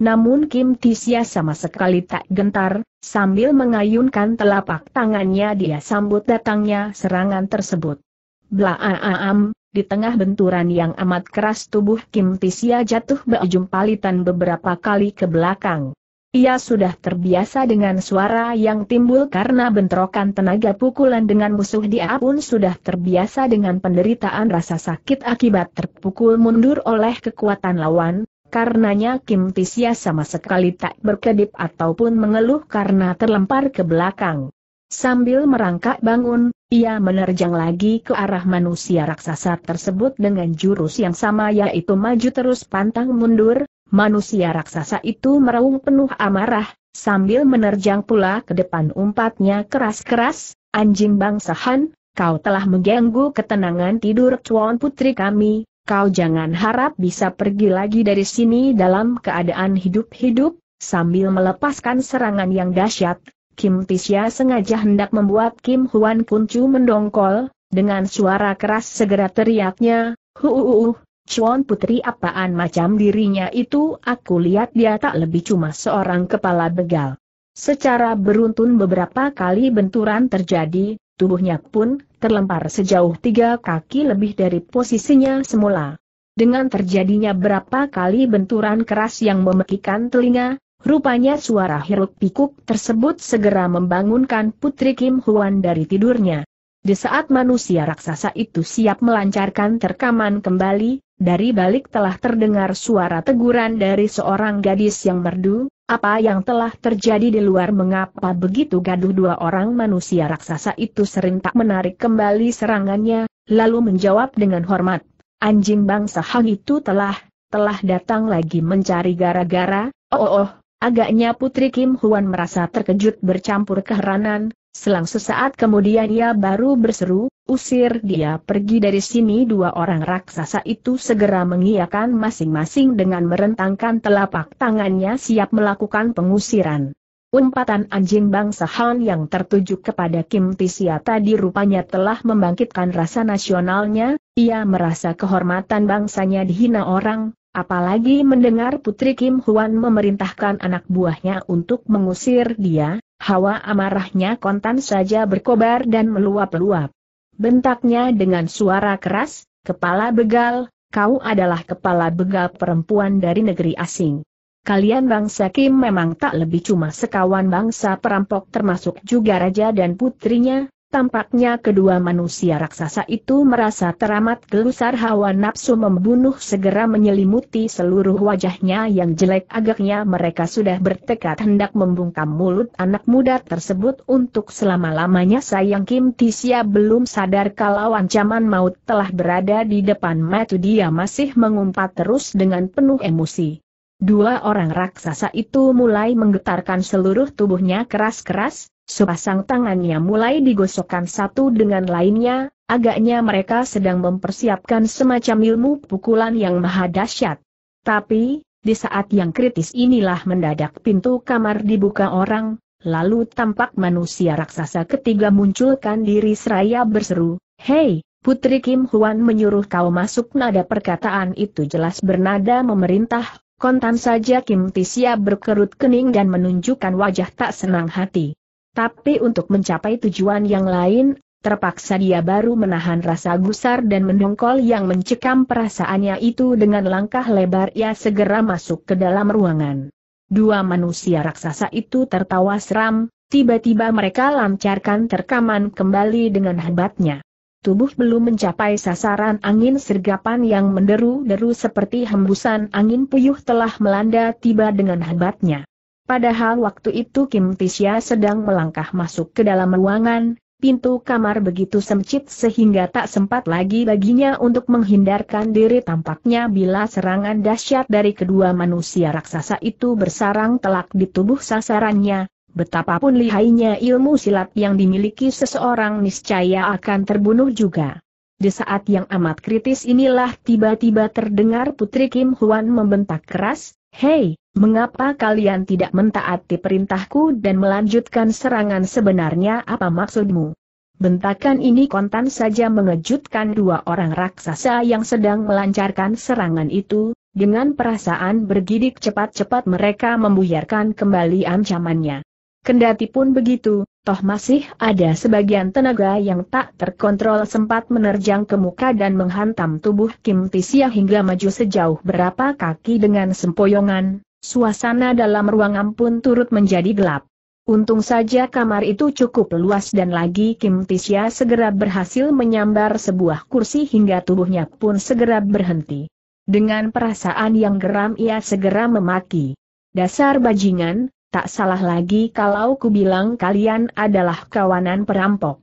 Namun Kim Tisya sama sekali tak gentar, sambil mengayunkan telapak tangannya dia sambut datangnya serangan tersebut. Blaaam, di tengah benturan yang amat keras tubuh Kim Tisya jatuh berjumpalitan palitan beberapa kali ke belakang. Ia sudah terbiasa dengan suara yang timbul karena bentrokan tenaga pukulan dengan musuh dia pun sudah terbiasa dengan penderitaan rasa sakit akibat terpukul mundur oleh kekuatan lawan, karenanya Kim Tisya sama sekali tak berkedip ataupun mengeluh karena terlempar ke belakang. Sambil merangkak bangun, ia menerjang lagi ke arah manusia raksasa tersebut dengan jurus yang sama yaitu maju terus pantang mundur, Manusia raksasa itu meraung penuh amarah, sambil menerjang pula ke depan umpatnya keras-keras, anjing bangsahan, kau telah mengganggu ketenangan tidur cuan putri kami, kau jangan harap bisa pergi lagi dari sini dalam keadaan hidup-hidup, sambil melepaskan serangan yang dahsyat. Kim Tisya sengaja hendak membuat Kim Huan Kuncu mendongkol, dengan suara keras segera teriaknya, huuuh, Chuan Putri apaan macam dirinya itu aku lihat dia tak lebih cuma seorang kepala begal. Secara beruntun beberapa kali benturan terjadi, tubuhnya pun terlempar sejauh tiga kaki lebih dari posisinya semula. Dengan terjadinya berapa kali benturan keras yang memekikan telinga, rupanya suara hiruk pikuk tersebut segera membangunkan Putri Kim Huan dari tidurnya. Di saat manusia raksasa itu siap melancarkan terkaman kembali, dari balik telah terdengar suara teguran dari seorang gadis yang merdu, apa yang telah terjadi di luar mengapa begitu gaduh dua orang manusia raksasa itu serentak menarik kembali serangannya, lalu menjawab dengan hormat, anjing bangsa Hang itu telah, telah datang lagi mencari gara-gara, oh oh oh, agaknya Putri Kim Huan merasa terkejut bercampur keheranan, Selang sesaat kemudian ia baru berseru, usir dia pergi dari sini dua orang raksasa itu segera mengiakan masing-masing dengan merentangkan telapak tangannya siap melakukan pengusiran. Umpatan anjing bangsa Han yang tertuju kepada Kim Tisia tadi rupanya telah membangkitkan rasa nasionalnya, ia merasa kehormatan bangsanya dihina orang, apalagi mendengar Putri Kim Huan memerintahkan anak buahnya untuk mengusir dia, hawa amarahnya kontan saja berkobar dan meluap-luap. Bentaknya dengan suara keras, kepala begal, kau adalah kepala begal perempuan dari negeri asing. Kalian bangsa Kim memang tak lebih cuma sekawan bangsa perampok termasuk juga raja dan putrinya, Tampaknya kedua manusia raksasa itu merasa teramat gelusar hawa nafsu membunuh segera menyelimuti seluruh wajahnya yang jelek agaknya mereka sudah bertekad hendak membungkam mulut anak muda tersebut untuk selama-lamanya sayang Kim Tisya belum sadar kalau ancaman maut telah berada di depan mata dia masih mengumpat terus dengan penuh emosi. Dua orang raksasa itu mulai menggetarkan seluruh tubuhnya keras-keras, Sepasang tangannya mulai digosokkan satu dengan lainnya, agaknya mereka sedang mempersiapkan semacam ilmu pukulan yang maha dahsyat. Tapi, di saat yang kritis inilah mendadak pintu kamar dibuka orang, lalu tampak manusia raksasa ketiga munculkan diri seraya berseru, Hei, Putri Kim Huan menyuruh kau masuk nada perkataan itu jelas bernada memerintah, kontan saja Kim Tisia berkerut kening dan menunjukkan wajah tak senang hati. Tapi untuk mencapai tujuan yang lain, terpaksa dia baru menahan rasa gusar dan mendongkol yang mencekam perasaannya itu dengan langkah lebar ia segera masuk ke dalam ruangan. Dua manusia raksasa itu tertawa seram, tiba-tiba mereka lancarkan terkaman kembali dengan hebatnya. Tubuh belum mencapai sasaran angin sergapan yang menderu-deru seperti hembusan angin puyuh telah melanda tiba dengan hebatnya. Padahal waktu itu Kim Tisya sedang melangkah masuk ke dalam ruangan, pintu kamar begitu sempit sehingga tak sempat lagi baginya untuk menghindarkan diri tampaknya bila serangan dahsyat dari kedua manusia raksasa itu bersarang telak di tubuh sasarannya, betapapun lihainya ilmu silat yang dimiliki seseorang niscaya akan terbunuh juga. Di saat yang amat kritis inilah tiba-tiba terdengar Putri Kim Huan membentak keras, Hei, Mengapa kalian tidak mentaati perintahku dan melanjutkan serangan sebenarnya apa maksudmu? Bentakan ini kontan saja mengejutkan dua orang raksasa yang sedang melancarkan serangan itu, dengan perasaan bergidik cepat-cepat mereka membuyarkan kembali ancamannya. Kendati pun begitu, toh masih ada sebagian tenaga yang tak terkontrol sempat menerjang ke muka dan menghantam tubuh Kim Tisia hingga maju sejauh berapa kaki dengan sempoyongan, Suasana dalam ruangan pun turut menjadi gelap. Untung saja kamar itu cukup luas dan lagi Kim Tisya segera berhasil menyambar sebuah kursi hingga tubuhnya pun segera berhenti. Dengan perasaan yang geram ia segera memaki. Dasar bajingan, tak salah lagi kalau kubilang kalian adalah kawanan perampok.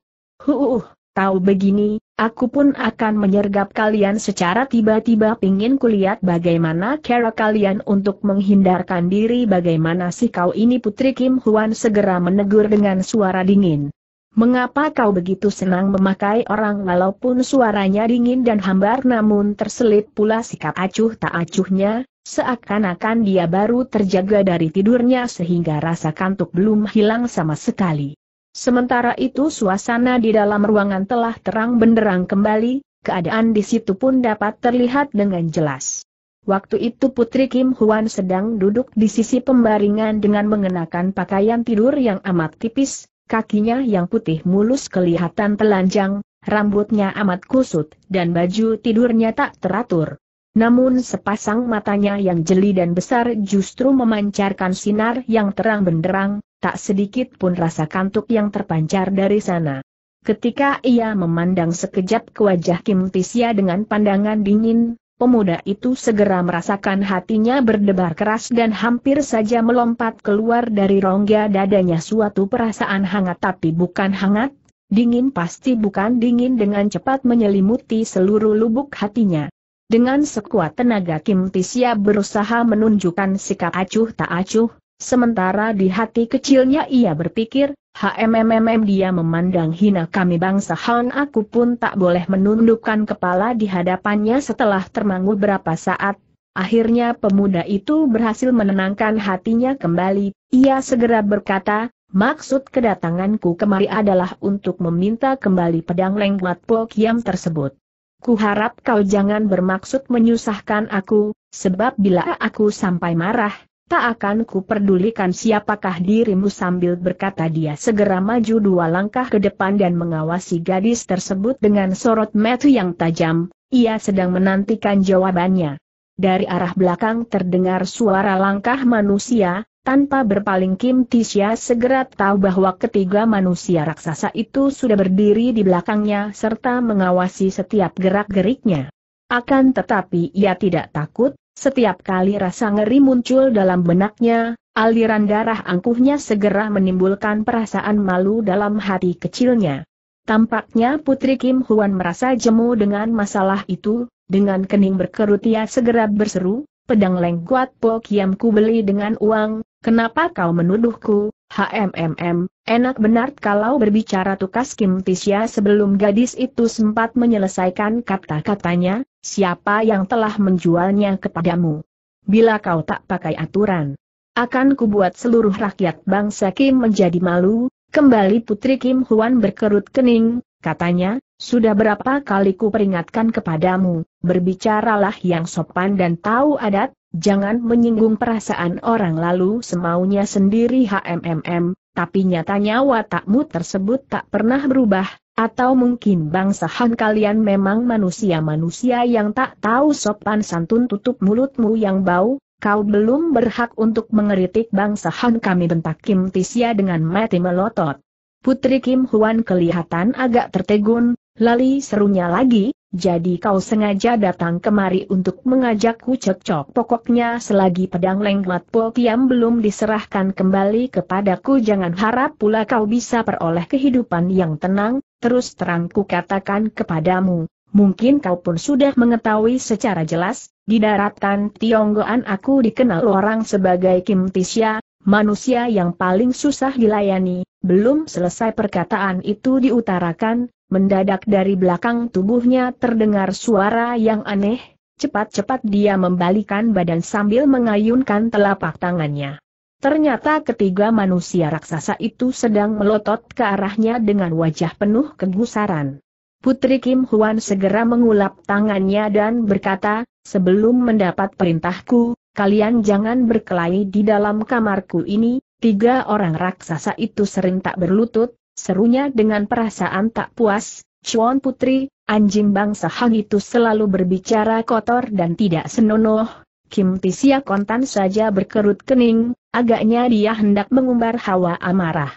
Huuh, Tahu begini, aku pun akan menyergap kalian secara tiba-tiba pingin kulihat bagaimana cara kalian untuk menghindarkan diri bagaimana sih kau ini putri Kim Huan segera menegur dengan suara dingin. Mengapa kau begitu senang memakai orang walaupun suaranya dingin dan hambar namun terselip pula sikap acuh tak acuhnya, seakan-akan dia baru terjaga dari tidurnya sehingga rasa kantuk belum hilang sama sekali. Sementara itu suasana di dalam ruangan telah terang benderang kembali, keadaan di situ pun dapat terlihat dengan jelas. Waktu itu Putri Kim Huan sedang duduk di sisi pembaringan dengan mengenakan pakaian tidur yang amat tipis, kakinya yang putih mulus kelihatan telanjang, rambutnya amat kusut, dan baju tidurnya tak teratur. Namun sepasang matanya yang jeli dan besar justru memancarkan sinar yang terang benderang, tak sedikit pun rasa kantuk yang terpancar dari sana. Ketika ia memandang sekejap ke wajah Kim Tisya dengan pandangan dingin, pemuda itu segera merasakan hatinya berdebar keras dan hampir saja melompat keluar dari rongga dadanya suatu perasaan hangat tapi bukan hangat, dingin pasti bukan dingin dengan cepat menyelimuti seluruh lubuk hatinya. Dengan sekuat tenaga Kim Tisya berusaha menunjukkan sikap acuh tak acuh, Sementara di hati kecilnya ia berpikir, HMMM dia memandang hina kami bangsa Han aku pun tak boleh menundukkan kepala di hadapannya setelah termangu berapa saat. Akhirnya pemuda itu berhasil menenangkan hatinya kembali, ia segera berkata, Maksud kedatanganku kemari adalah untuk meminta kembali pedang lengguat Pokiam tersebut. Kuharap kau jangan bermaksud menyusahkan aku, sebab bila aku sampai marah, Tak akan ku pedulikan siapakah dirimu sambil berkata dia segera maju dua langkah ke depan dan mengawasi gadis tersebut dengan sorot mata yang tajam, ia sedang menantikan jawabannya. Dari arah belakang terdengar suara langkah manusia, tanpa berpaling Kim Tisha segera tahu bahwa ketiga manusia raksasa itu sudah berdiri di belakangnya serta mengawasi setiap gerak-geriknya. Akan tetapi ia tidak takut, setiap kali rasa ngeri muncul dalam benaknya, aliran darah angkuhnya segera menimbulkan perasaan malu dalam hati kecilnya. Tampaknya Putri Kim Huan merasa jemu dengan masalah itu, dengan kening berkerut ia segera berseru, pedang lengkuat Po Kiam ku beli dengan uang, kenapa kau menuduhku, HMMM, enak benar kalau berbicara tukas Kim Tisya sebelum gadis itu sempat menyelesaikan kata-katanya, siapa yang telah menjualnya kepadamu. Bila kau tak pakai aturan, akan kubuat seluruh rakyat bangsa Kim menjadi malu, kembali Putri Kim Huan berkerut kening, katanya, sudah berapa kali ku peringatkan kepadamu, berbicaralah yang sopan dan tahu adat, jangan menyinggung perasaan orang lalu semaunya sendiri HMMM, tapi nyatanya watakmu tersebut tak pernah berubah, atau mungkin bangsa Han kalian memang manusia-manusia yang tak tahu sopan santun tutup mulutmu yang bau, kau belum berhak untuk mengeritik Han kami bentak Kim Tisya dengan mati melotot. Putri Kim Huan kelihatan agak tertegun, lali serunya lagi, jadi kau sengaja datang kemari untuk mengajakku cekcok pokoknya selagi pedang lengmat Po Tiam belum diserahkan kembali kepadaku jangan harap pula kau bisa peroleh kehidupan yang tenang, terus terang katakan kepadamu, mungkin kau pun sudah mengetahui secara jelas, di daratan Tionggoan aku dikenal orang sebagai Kim Tisya, manusia yang paling susah dilayani, belum selesai perkataan itu diutarakan, mendadak dari belakang tubuhnya terdengar suara yang aneh, cepat-cepat dia membalikan badan sambil mengayunkan telapak tangannya. Ternyata ketiga manusia raksasa itu sedang melotot ke arahnya dengan wajah penuh kegusaran. Putri Kim Huan segera mengulap tangannya dan berkata, sebelum mendapat perintahku, kalian jangan berkelahi di dalam kamarku ini, tiga orang raksasa itu sering tak berlutut, serunya dengan perasaan tak puas, Chuan Putri, anjing bangsa Hang itu selalu berbicara kotor dan tidak senonoh, Kim Tisia kontan saja berkerut kening, Agaknya dia hendak mengumbar hawa amarah.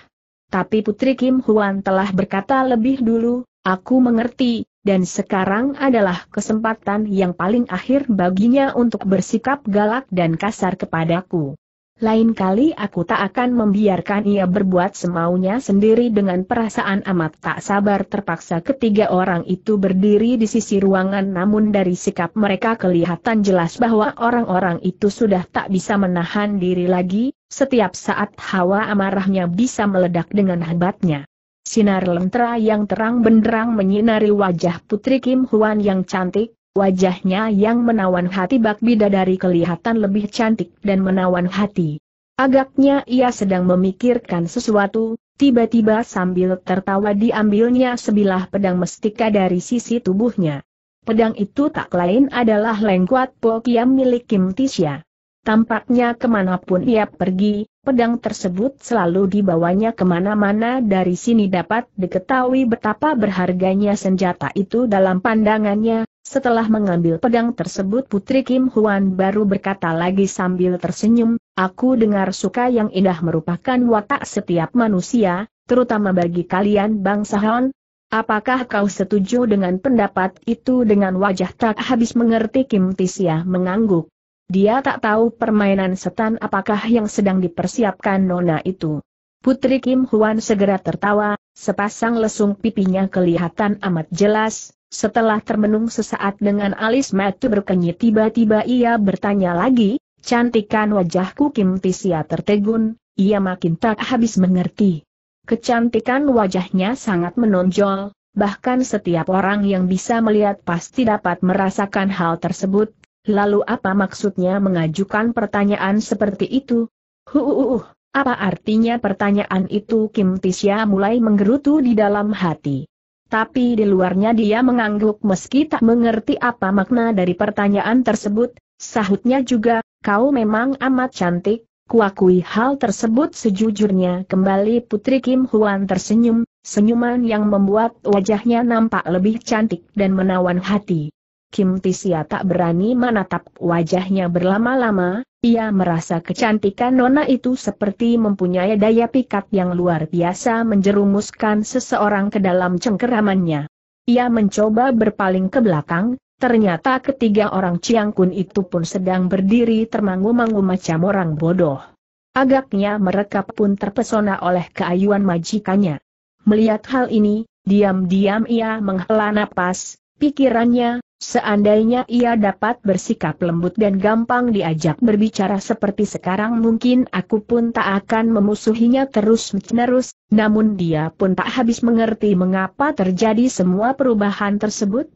Tapi Putri Kim Huan telah berkata lebih dulu, aku mengerti, dan sekarang adalah kesempatan yang paling akhir baginya untuk bersikap galak dan kasar kepadaku. Lain kali aku tak akan membiarkan ia berbuat semaunya sendiri dengan perasaan amat tak sabar terpaksa ketiga orang itu berdiri di sisi ruangan namun dari sikap mereka kelihatan jelas bahwa orang-orang itu sudah tak bisa menahan diri lagi, setiap saat hawa amarahnya bisa meledak dengan hebatnya. Sinar lentera yang terang benderang menyinari wajah Putri Kim Huan yang cantik, Wajahnya yang menawan hati bak bidadari kelihatan lebih cantik dan menawan hati. Agaknya ia sedang memikirkan sesuatu, tiba-tiba sambil tertawa diambilnya sebilah pedang mestika dari sisi tubuhnya. Pedang itu tak lain adalah lengkuat pokiam milik Kim Tisya. Tampaknya kemanapun ia pergi, pedang tersebut selalu dibawanya kemana-mana dari sini dapat diketahui betapa berharganya senjata itu dalam pandangannya. Setelah mengambil pedang tersebut Putri Kim Huan baru berkata lagi sambil tersenyum, aku dengar suka yang indah merupakan watak setiap manusia, terutama bagi kalian bangsa Han, Apakah kau setuju dengan pendapat itu dengan wajah tak habis mengerti Kim Tisya mengangguk? Dia tak tahu permainan setan apakah yang sedang dipersiapkan nona itu. Putri Kim Huan segera tertawa, sepasang lesung pipinya kelihatan amat jelas, setelah termenung sesaat dengan alis mata berkenyit tiba-tiba ia bertanya lagi, cantikan wajahku Kim Tisia tertegun, ia makin tak habis mengerti. Kecantikan wajahnya sangat menonjol, bahkan setiap orang yang bisa melihat pasti dapat merasakan hal tersebut, Lalu apa maksudnya mengajukan pertanyaan seperti itu? Huuuh, apa artinya pertanyaan itu Kim Tisya mulai menggerutu di dalam hati. Tapi di luarnya dia mengangguk meski tak mengerti apa makna dari pertanyaan tersebut, sahutnya juga, kau memang amat cantik, kuakui hal tersebut sejujurnya kembali Putri Kim Huan tersenyum, senyuman yang membuat wajahnya nampak lebih cantik dan menawan hati. Kim Tisia tak berani menatap wajahnya berlama-lama, ia merasa kecantikan nona itu seperti mempunyai daya pikat yang luar biasa menjerumuskan seseorang ke dalam cengkeramannya. Ia mencoba berpaling ke belakang, ternyata ketiga orang Ciangkun itu pun sedang berdiri termangu-mangu macam orang bodoh. Agaknya mereka pun terpesona oleh keayuan majikannya. Melihat hal ini, diam-diam ia menghela napas, Pikirannya, seandainya ia dapat bersikap lembut dan gampang diajak berbicara seperti sekarang mungkin aku pun tak akan memusuhinya terus-menerus, namun dia pun tak habis mengerti mengapa terjadi semua perubahan tersebut.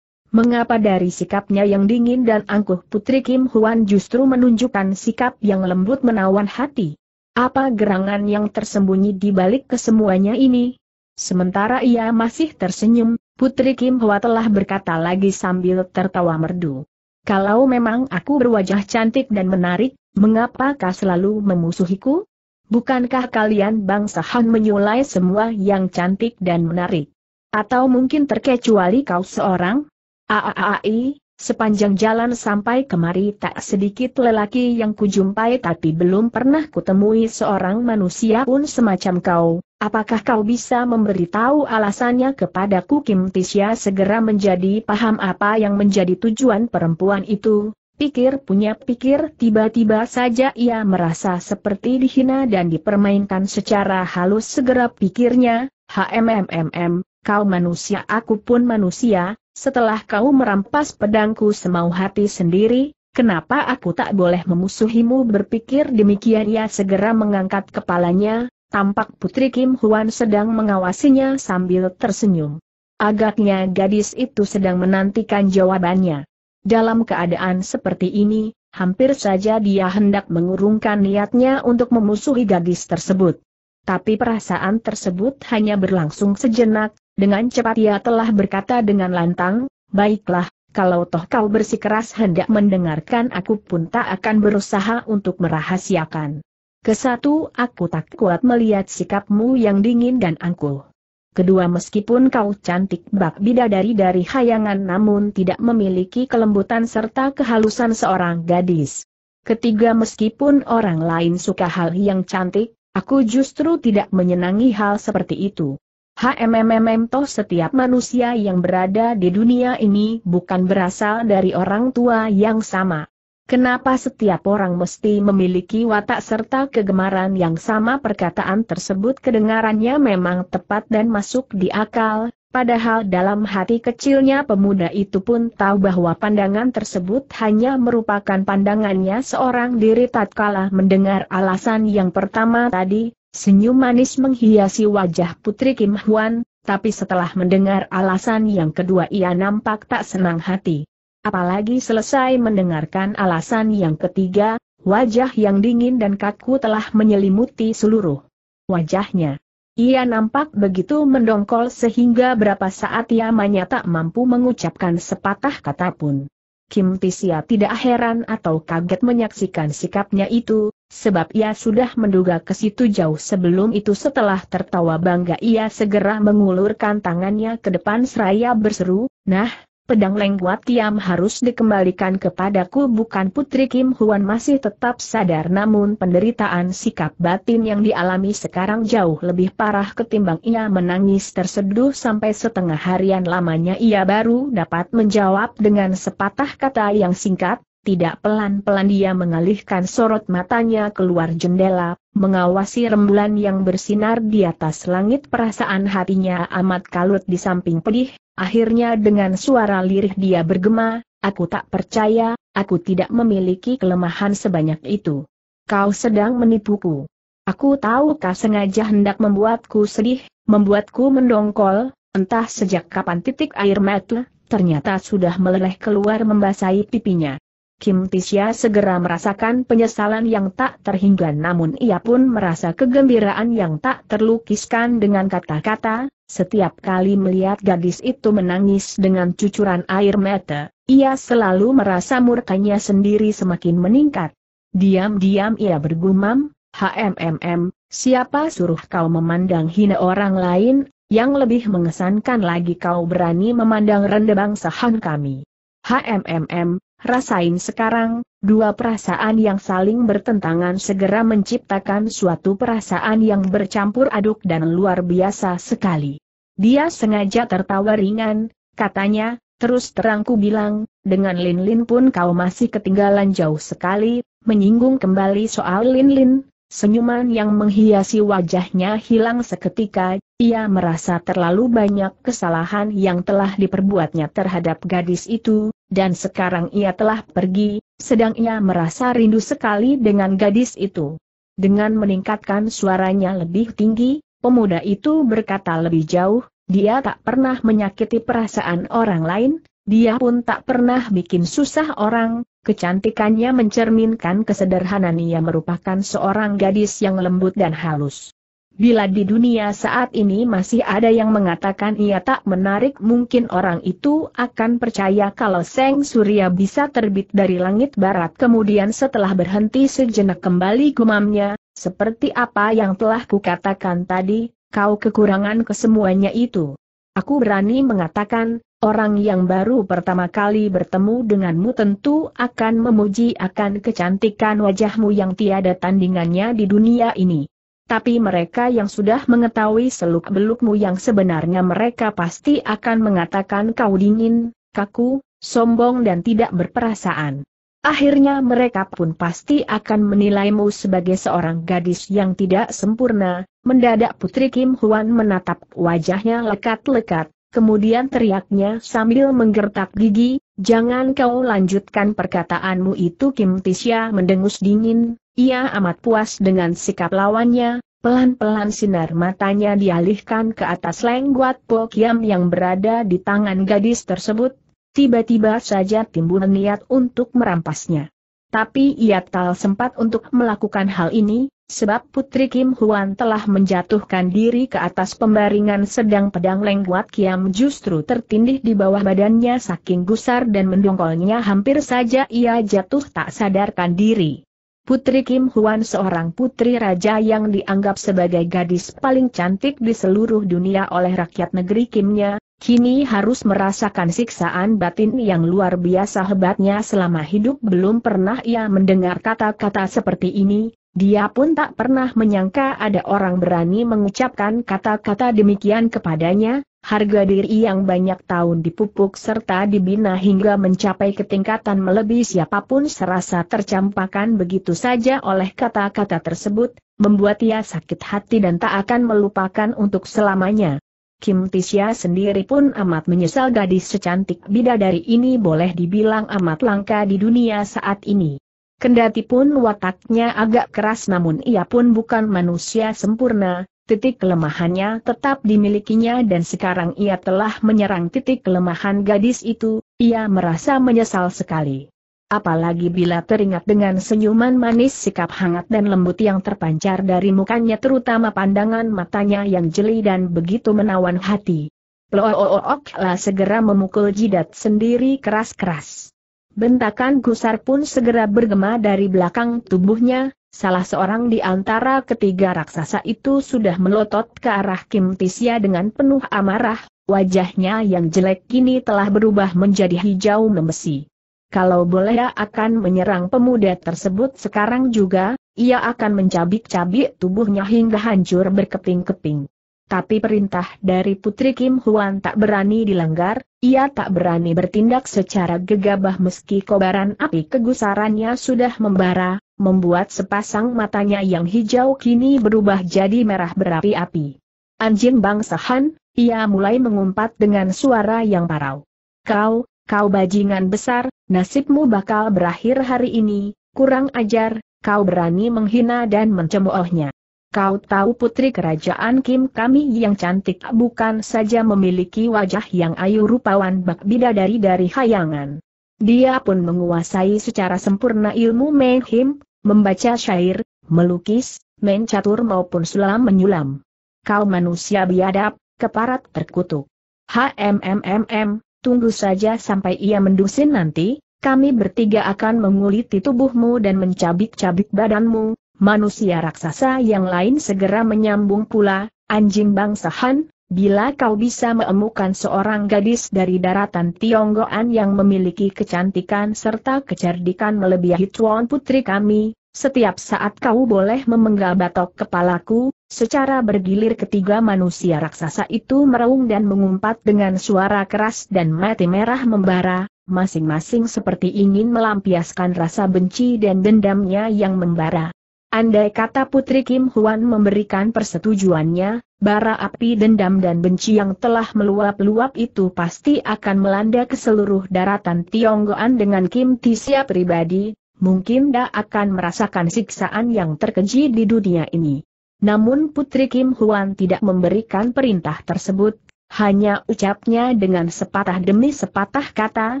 Mengapa dari sikapnya yang dingin dan angkuh Putri Kim Huan justru menunjukkan sikap yang lembut menawan hati? Apa gerangan yang tersembunyi di balik kesemuanya ini? Sementara ia masih tersenyum, Putri Kim Hwa telah berkata lagi sambil tertawa merdu. Kalau memang aku berwajah cantik dan menarik, mengapa kau selalu memusuhiku? Bukankah kalian bangsa Han menyulai semua yang cantik dan menarik? Atau mungkin terkecuali kau seorang? Aaai, sepanjang jalan sampai kemari tak sedikit lelaki yang kujumpai tapi belum pernah kutemui seorang manusia pun semacam kau, Apakah kau bisa memberitahu alasannya kepadaku Kim Tisya segera menjadi paham apa yang menjadi tujuan perempuan itu? Pikir punya pikir tiba-tiba saja ia merasa seperti dihina dan dipermainkan secara halus segera pikirnya, HMMMM, kau manusia aku pun manusia, setelah kau merampas pedangku semau hati sendiri, kenapa aku tak boleh memusuhimu berpikir demikian ia segera mengangkat kepalanya, Tampak Putri Kim Huan sedang mengawasinya sambil tersenyum. Agaknya gadis itu sedang menantikan jawabannya. Dalam keadaan seperti ini, hampir saja dia hendak mengurungkan niatnya untuk memusuhi gadis tersebut. Tapi perasaan tersebut hanya berlangsung sejenak, dengan cepat ia telah berkata dengan lantang, Baiklah, kalau toh kau bersikeras hendak mendengarkan aku pun tak akan berusaha untuk merahasiakan. Kesatu aku tak kuat melihat sikapmu yang dingin dan angkuh. Kedua meskipun kau cantik bak bidadari dari hayangan namun tidak memiliki kelembutan serta kehalusan seorang gadis. Ketiga meskipun orang lain suka hal yang cantik, aku justru tidak menyenangi hal seperti itu. HMMM toh setiap manusia yang berada di dunia ini bukan berasal dari orang tua yang sama. Kenapa setiap orang mesti memiliki watak serta kegemaran yang sama perkataan tersebut kedengarannya memang tepat dan masuk di akal, padahal dalam hati kecilnya pemuda itu pun tahu bahwa pandangan tersebut hanya merupakan pandangannya seorang diri tatkala mendengar alasan yang pertama tadi, senyum manis menghiasi wajah Putri Kim Hwan, tapi setelah mendengar alasan yang kedua ia nampak tak senang hati. Apalagi selesai mendengarkan alasan yang ketiga, wajah yang dingin dan kaku telah menyelimuti seluruh wajahnya. Ia nampak begitu mendongkol sehingga berapa saat manya tak mampu mengucapkan sepatah kata pun. Kim Tisia tidak heran atau kaget menyaksikan sikapnya itu, sebab ia sudah menduga ke situ jauh sebelum itu setelah tertawa bangga ia segera mengulurkan tangannya ke depan seraya berseru, Nah, pedang lengkuat Tiam harus dikembalikan kepadaku bukan Putri Kim Huan masih tetap sadar namun penderitaan sikap batin yang dialami sekarang jauh lebih parah ketimbang ia menangis terseduh sampai setengah harian lamanya ia baru dapat menjawab dengan sepatah kata yang singkat, tidak pelan-pelan dia mengalihkan sorot matanya keluar jendela, mengawasi rembulan yang bersinar di atas langit perasaan hatinya amat kalut di samping pedih, akhirnya dengan suara lirih dia bergema, aku tak percaya, aku tidak memiliki kelemahan sebanyak itu. Kau sedang menipuku. Aku tahu kau sengaja hendak membuatku sedih, membuatku mendongkol, entah sejak kapan titik air mata, ternyata sudah meleleh keluar membasahi pipinya. Kim Tisya segera merasakan penyesalan yang tak terhingga namun ia pun merasa kegembiraan yang tak terlukiskan dengan kata-kata, setiap kali melihat gadis itu menangis dengan cucuran air mata, ia selalu merasa murkanya sendiri semakin meningkat. Diam-diam ia bergumam, HMMM, siapa suruh kau memandang hina orang lain, yang lebih mengesankan lagi kau berani memandang rendah bangsa Han kami. HMMM, Rasain sekarang, dua perasaan yang saling bertentangan segera menciptakan suatu perasaan yang bercampur aduk dan luar biasa sekali. Dia sengaja tertawa ringan, katanya, terus terangku bilang, dengan Lin-Lin pun kau masih ketinggalan jauh sekali, menyinggung kembali soal Lin-Lin, senyuman yang menghiasi wajahnya hilang seketika, ia merasa terlalu banyak kesalahan yang telah diperbuatnya terhadap gadis itu, dan sekarang ia telah pergi, sedang ia merasa rindu sekali dengan gadis itu. Dengan meningkatkan suaranya lebih tinggi, pemuda itu berkata lebih jauh, dia tak pernah menyakiti perasaan orang lain, dia pun tak pernah bikin susah orang, kecantikannya mencerminkan kesederhanaan ia merupakan seorang gadis yang lembut dan halus. Bila di dunia saat ini masih ada yang mengatakan ia tak menarik mungkin orang itu akan percaya kalau Seng Surya bisa terbit dari langit barat kemudian setelah berhenti sejenak kembali gumamnya, seperti apa yang telah kukatakan tadi, kau kekurangan kesemuanya itu. Aku berani mengatakan, orang yang baru pertama kali bertemu denganmu tentu akan memuji akan kecantikan wajahmu yang tiada tandingannya di dunia ini tapi mereka yang sudah mengetahui seluk-belukmu yang sebenarnya mereka pasti akan mengatakan kau dingin, kaku, sombong dan tidak berperasaan. Akhirnya mereka pun pasti akan menilaimu sebagai seorang gadis yang tidak sempurna, mendadak Putri Kim Huan menatap wajahnya lekat-lekat, kemudian teriaknya sambil menggertak gigi, Jangan kau lanjutkan perkataanmu itu Kim Tisya mendengus dingin, ia amat puas dengan sikap lawannya, pelan-pelan sinar matanya dialihkan ke atas lengguat Po Kiam yang berada di tangan gadis tersebut, tiba-tiba saja timbul niat untuk merampasnya. Tapi ia tak sempat untuk melakukan hal ini, Sebab Putri Kim Huan telah menjatuhkan diri ke atas pembaringan sedang pedang Leng Kiam justru tertindih di bawah badannya saking gusar dan mendongkolnya hampir saja ia jatuh tak sadarkan diri. Putri Kim Huan seorang putri raja yang dianggap sebagai gadis paling cantik di seluruh dunia oleh rakyat negeri Kimnya, kini harus merasakan siksaan batin yang luar biasa hebatnya selama hidup belum pernah ia mendengar kata-kata seperti ini, dia pun tak pernah menyangka ada orang berani mengucapkan kata-kata demikian kepadanya, harga diri yang banyak tahun dipupuk serta dibina hingga mencapai ketingkatan melebihi siapapun serasa tercampakkan begitu saja oleh kata-kata tersebut, membuat ia sakit hati dan tak akan melupakan untuk selamanya. Kim Tisya sendiri pun amat menyesal gadis secantik bidadari ini boleh dibilang amat langka di dunia saat ini. Kendati pun wataknya agak keras namun ia pun bukan manusia sempurna, titik kelemahannya tetap dimilikinya dan sekarang ia telah menyerang titik kelemahan gadis itu, ia merasa menyesal sekali. Apalagi bila teringat dengan senyuman manis sikap hangat dan lembut yang terpancar dari mukanya terutama pandangan matanya yang jeli dan begitu menawan hati. Plo-o-o-ok lah segera memukul jidat sendiri keras-keras. Bentakan gusar pun segera bergema dari belakang tubuhnya, salah seorang di antara ketiga raksasa itu sudah melotot ke arah Kim Tisya dengan penuh amarah, wajahnya yang jelek kini telah berubah menjadi hijau membesi. Kalau boleh akan menyerang pemuda tersebut sekarang juga, ia akan mencabik-cabik tubuhnya hingga hancur berkeping-keping. Tapi perintah dari Putri Kim Huan tak berani dilanggar, ia tak berani bertindak secara gegabah meski kobaran api kegusarannya sudah membara, membuat sepasang matanya yang hijau kini berubah jadi merah berapi-api. Anjing bangsa Han, ia mulai mengumpat dengan suara yang parau. Kau, kau bajingan besar, nasibmu bakal berakhir hari ini, kurang ajar, kau berani menghina dan mencemoohnya. Kau tahu putri kerajaan Kim kami yang cantik bukan saja memiliki wajah yang ayu rupawan bak bidadari dari hayangan. Dia pun menguasai secara sempurna ilmu mehim, membaca syair, melukis, main catur maupun sulam menyulam. Kau manusia biadab, keparat terkutuk. HMMMM, tunggu saja sampai ia mendusin nanti, kami bertiga akan menguliti tubuhmu dan mencabik-cabik badanmu, Manusia raksasa yang lain segera menyambung pula, anjing bangsa Han, bila kau bisa menemukan seorang gadis dari daratan Tionggoan yang memiliki kecantikan serta kecerdikan melebihi tuan putri kami, setiap saat kau boleh memenggal batok kepalaku, secara bergilir ketiga manusia raksasa itu meraung dan mengumpat dengan suara keras dan mati merah membara, masing-masing seperti ingin melampiaskan rasa benci dan dendamnya yang membara. Andai kata Putri Kim Huan memberikan persetujuannya, bara api dendam dan benci yang telah meluap-luap itu pasti akan melanda ke seluruh daratan Tionggoan dengan Kim Tisia pribadi, mungkin dia akan merasakan siksaan yang terkeji di dunia ini. Namun Putri Kim Huan tidak memberikan perintah tersebut, hanya ucapnya dengan sepatah demi sepatah kata,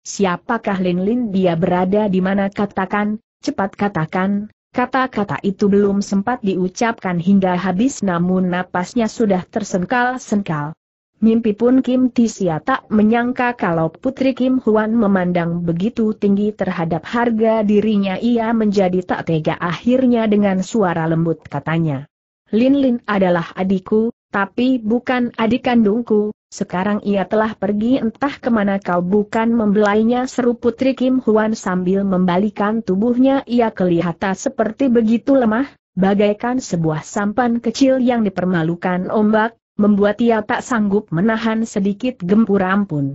siapakah Lin Lin dia berada di mana katakan, cepat katakan, Kata-kata itu belum sempat diucapkan hingga habis namun napasnya sudah tersengkal-sengkal. Mimpi pun Kim Tisia tak menyangka kalau Putri Kim Huan memandang begitu tinggi terhadap harga dirinya ia menjadi tak tega akhirnya dengan suara lembut katanya. Lin Lin adalah adikku, tapi bukan adik kandungku, sekarang ia telah pergi entah kemana kau bukan membelainya seru Putri Kim Huan sambil membalikan tubuhnya ia kelihatan seperti begitu lemah, bagaikan sebuah sampan kecil yang dipermalukan ombak, membuat ia tak sanggup menahan sedikit gempuran pun.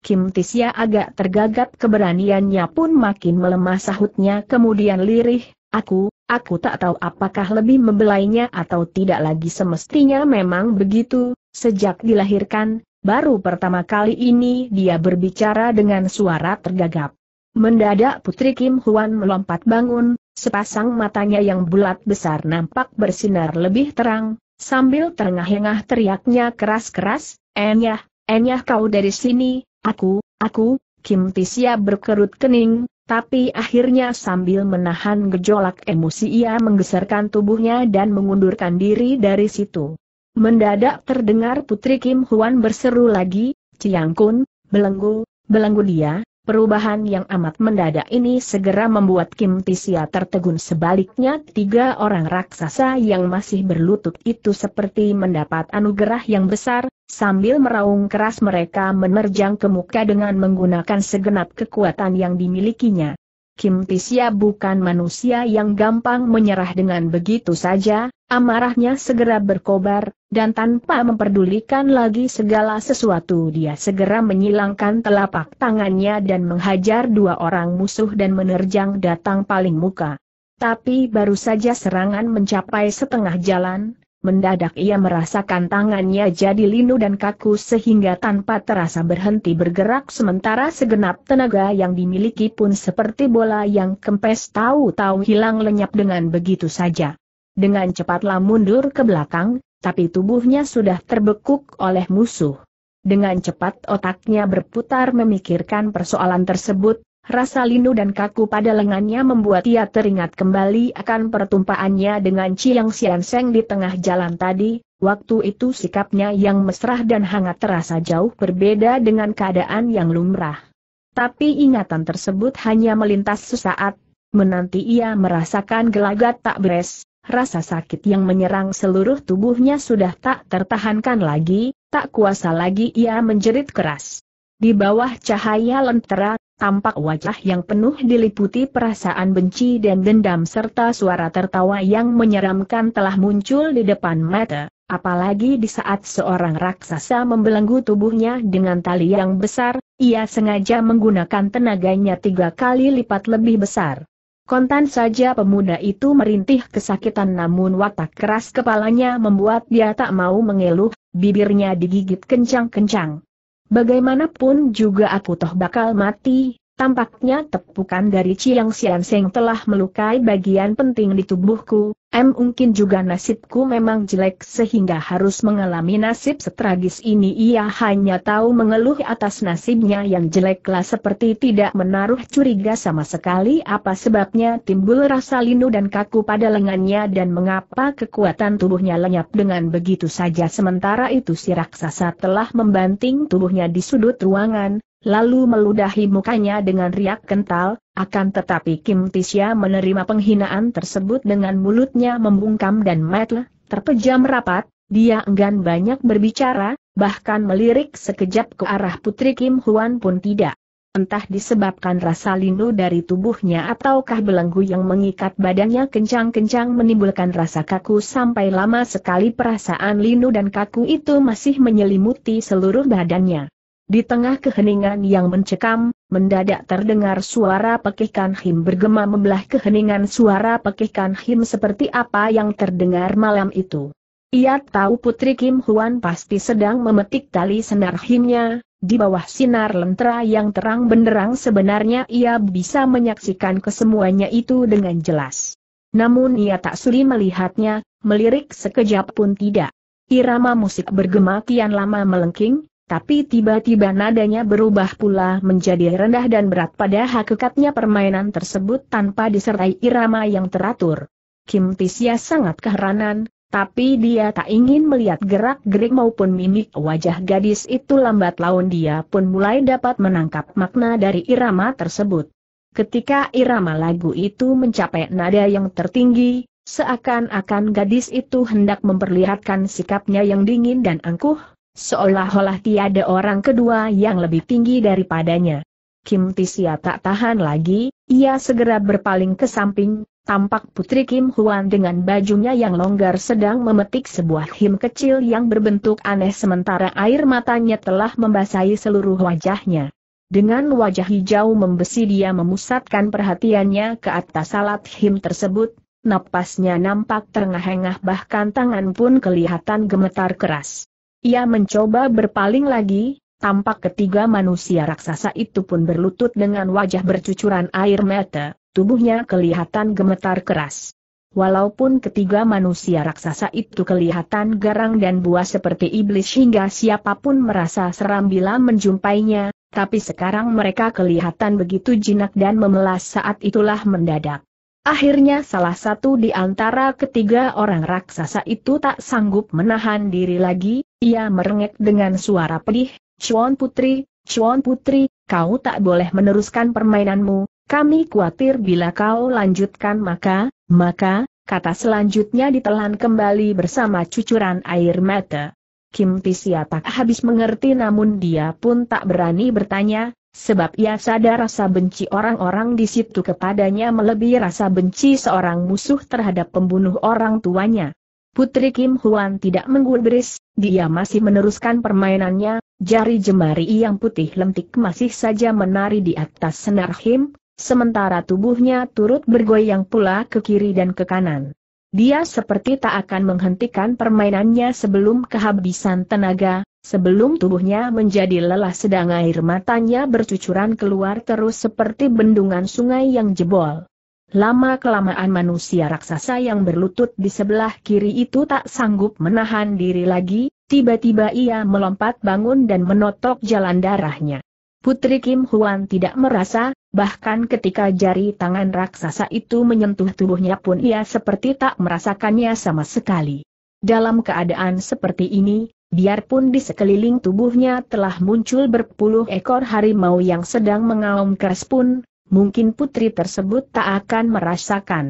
Kim Tisya agak tergagap keberaniannya pun makin melemah sahutnya kemudian lirih, aku, aku tak tahu apakah lebih membelainya atau tidak lagi semestinya memang begitu, Sejak dilahirkan, Baru pertama kali ini dia berbicara dengan suara tergagap. Mendadak Putri Kim Huan melompat bangun, sepasang matanya yang bulat besar nampak bersinar lebih terang, sambil terengah-engah teriaknya keras-keras, Enyah, Enyah kau dari sini, aku, aku, Kim Tisia berkerut kening, tapi akhirnya sambil menahan gejolak emosi ia menggeserkan tubuhnya dan mengundurkan diri dari situ. Mendadak terdengar Putri Kim Huan berseru lagi, Ciang Kun, belenggu, belenggu dia, perubahan yang amat mendadak ini segera membuat Kim Tisia tertegun sebaliknya tiga orang raksasa yang masih berlutut itu seperti mendapat anugerah yang besar, sambil meraung keras mereka menerjang ke muka dengan menggunakan segenap kekuatan yang dimilikinya. Kim Pisia bukan manusia yang gampang menyerah dengan begitu saja, amarahnya segera berkobar, dan tanpa memperdulikan lagi segala sesuatu dia segera menyilangkan telapak tangannya dan menghajar dua orang musuh dan menerjang datang paling muka. Tapi baru saja serangan mencapai setengah jalan, Mendadak ia merasakan tangannya jadi linu dan kaku sehingga tanpa terasa berhenti bergerak sementara segenap tenaga yang dimiliki pun seperti bola yang kempes tahu-tahu hilang lenyap dengan begitu saja. Dengan cepatlah mundur ke belakang, tapi tubuhnya sudah terbekuk oleh musuh. Dengan cepat otaknya berputar memikirkan persoalan tersebut, Rasa linu dan kaku pada lengannya membuat ia teringat kembali akan pertumpaannya dengan Ciang Sian Seng di tengah jalan tadi, waktu itu sikapnya yang mesra dan hangat terasa jauh berbeda dengan keadaan yang lumrah. Tapi ingatan tersebut hanya melintas sesaat, menanti ia merasakan gelagat tak beres, rasa sakit yang menyerang seluruh tubuhnya sudah tak tertahankan lagi, tak kuasa lagi ia menjerit keras. Di bawah cahaya lentera, tampak wajah yang penuh diliputi perasaan benci dan dendam serta suara tertawa yang menyeramkan telah muncul di depan mata, apalagi di saat seorang raksasa membelenggu tubuhnya dengan tali yang besar, ia sengaja menggunakan tenaganya tiga kali lipat lebih besar. Kontan saja pemuda itu merintih kesakitan namun watak keras kepalanya membuat dia tak mau mengeluh, bibirnya digigit kencang-kencang bagaimanapun juga aku toh bakal mati, Tampaknya tepukan dari Chiang Sian Seng telah melukai bagian penting di tubuhku, em mungkin juga nasibku memang jelek sehingga harus mengalami nasib setragis ini ia hanya tahu mengeluh atas nasibnya yang jeleklah seperti tidak menaruh curiga sama sekali apa sebabnya timbul rasa linu dan kaku pada lengannya dan mengapa kekuatan tubuhnya lenyap dengan begitu saja sementara itu si raksasa telah membanting tubuhnya di sudut ruangan, lalu meludahi mukanya dengan riak kental, akan tetapi Kim Tisya menerima penghinaan tersebut dengan mulutnya membungkam dan metel, terpejam rapat, dia enggan banyak berbicara, bahkan melirik sekejap ke arah putri Kim Huan pun tidak. Entah disebabkan rasa lindu dari tubuhnya ataukah belenggu yang mengikat badannya kencang-kencang menimbulkan rasa kaku sampai lama sekali perasaan lindu dan kaku itu masih menyelimuti seluruh badannya. Di tengah keheningan yang mencekam, mendadak terdengar suara pekikan him bergema membelah keheningan suara pekikan him seperti apa yang terdengar malam itu. Ia tahu putri Kim Huan pasti sedang memetik tali senar himnya, di bawah sinar lentera yang terang benderang sebenarnya ia bisa menyaksikan kesemuanya itu dengan jelas. Namun ia tak suri melihatnya, melirik sekejap pun tidak. Irama musik bergema kian lama melengking, tapi tiba-tiba nadanya berubah pula menjadi rendah dan berat pada hakikatnya permainan tersebut tanpa disertai irama yang teratur. Kim Tisya sangat keheranan, tapi dia tak ingin melihat gerak-gerik maupun mimik wajah gadis itu lambat laun dia pun mulai dapat menangkap makna dari irama tersebut. Ketika irama lagu itu mencapai nada yang tertinggi, seakan-akan gadis itu hendak memperlihatkan sikapnya yang dingin dan angkuh, Seolah-olah tiada orang kedua yang lebih tinggi daripadanya. Kim Tisia tak tahan lagi, ia segera berpaling ke samping, tampak Putri Kim Huan dengan bajunya yang longgar sedang memetik sebuah him kecil yang berbentuk aneh sementara air matanya telah membasahi seluruh wajahnya. Dengan wajah hijau membesi dia memusatkan perhatiannya ke atas salat him tersebut, napasnya nampak terengah-engah bahkan tangan pun kelihatan gemetar keras. Ia mencoba berpaling lagi, tampak ketiga manusia raksasa itu pun berlutut dengan wajah bercucuran air mata, tubuhnya kelihatan gemetar keras. Walaupun ketiga manusia raksasa itu kelihatan garang dan buas seperti iblis hingga siapapun merasa seram bila menjumpainya, tapi sekarang mereka kelihatan begitu jinak dan memelas saat itulah mendadak. Akhirnya salah satu di antara ketiga orang raksasa itu tak sanggup menahan diri lagi, ia merengek dengan suara pedih, Chuan Putri, Chuan Putri, kau tak boleh meneruskan permainanmu, kami khawatir bila kau lanjutkan maka, maka, kata selanjutnya ditelan kembali bersama cucuran air mata. Kim Tisya tak habis mengerti namun dia pun tak berani bertanya, sebab ia sadar rasa benci orang-orang di situ kepadanya melebihi rasa benci seorang musuh terhadap pembunuh orang tuanya. Putri Kim Huan tidak menggubris, dia masih meneruskan permainannya, jari jemari yang putih lentik masih saja menari di atas senar Him, sementara tubuhnya turut bergoyang pula ke kiri dan ke kanan. Dia seperti tak akan menghentikan permainannya sebelum kehabisan tenaga, sebelum tubuhnya menjadi lelah sedang air matanya bercucuran keluar terus seperti bendungan sungai yang jebol. Lama-kelamaan manusia raksasa yang berlutut di sebelah kiri itu tak sanggup menahan diri lagi, tiba-tiba ia melompat bangun dan menotok jalan darahnya. Putri Kim Huan tidak merasa, bahkan ketika jari tangan raksasa itu menyentuh tubuhnya pun ia seperti tak merasakannya sama sekali. Dalam keadaan seperti ini, biarpun di sekeliling tubuhnya telah muncul berpuluh ekor harimau yang sedang mengaum keras pun, mungkin putri tersebut tak akan merasakan.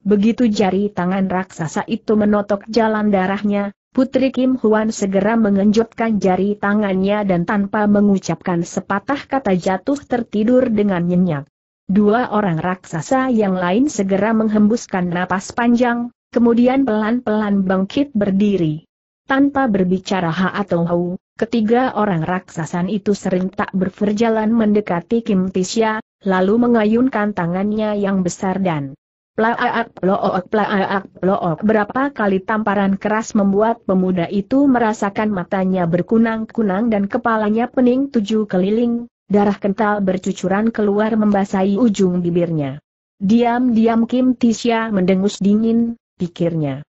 Begitu jari tangan raksasa itu menotok jalan darahnya, Putri Kim Huan segera mengenjotkan jari tangannya dan tanpa mengucapkan sepatah kata jatuh tertidur dengan nyenyak. Dua orang raksasa yang lain segera menghembuskan napas panjang, kemudian pelan-pelan bangkit berdiri. Tanpa berbicara ha atau hau, Ketiga orang raksasa itu sering tak berperjalanan mendekati Kim Tisya, lalu mengayunkan tangannya yang besar dan Plaak plook plaak plook berapa kali tamparan keras membuat pemuda itu merasakan matanya berkunang-kunang dan kepalanya pening tujuh keliling, darah kental bercucuran keluar membasahi ujung bibirnya. Diam-diam Kim Tisya mendengus dingin, pikirnya.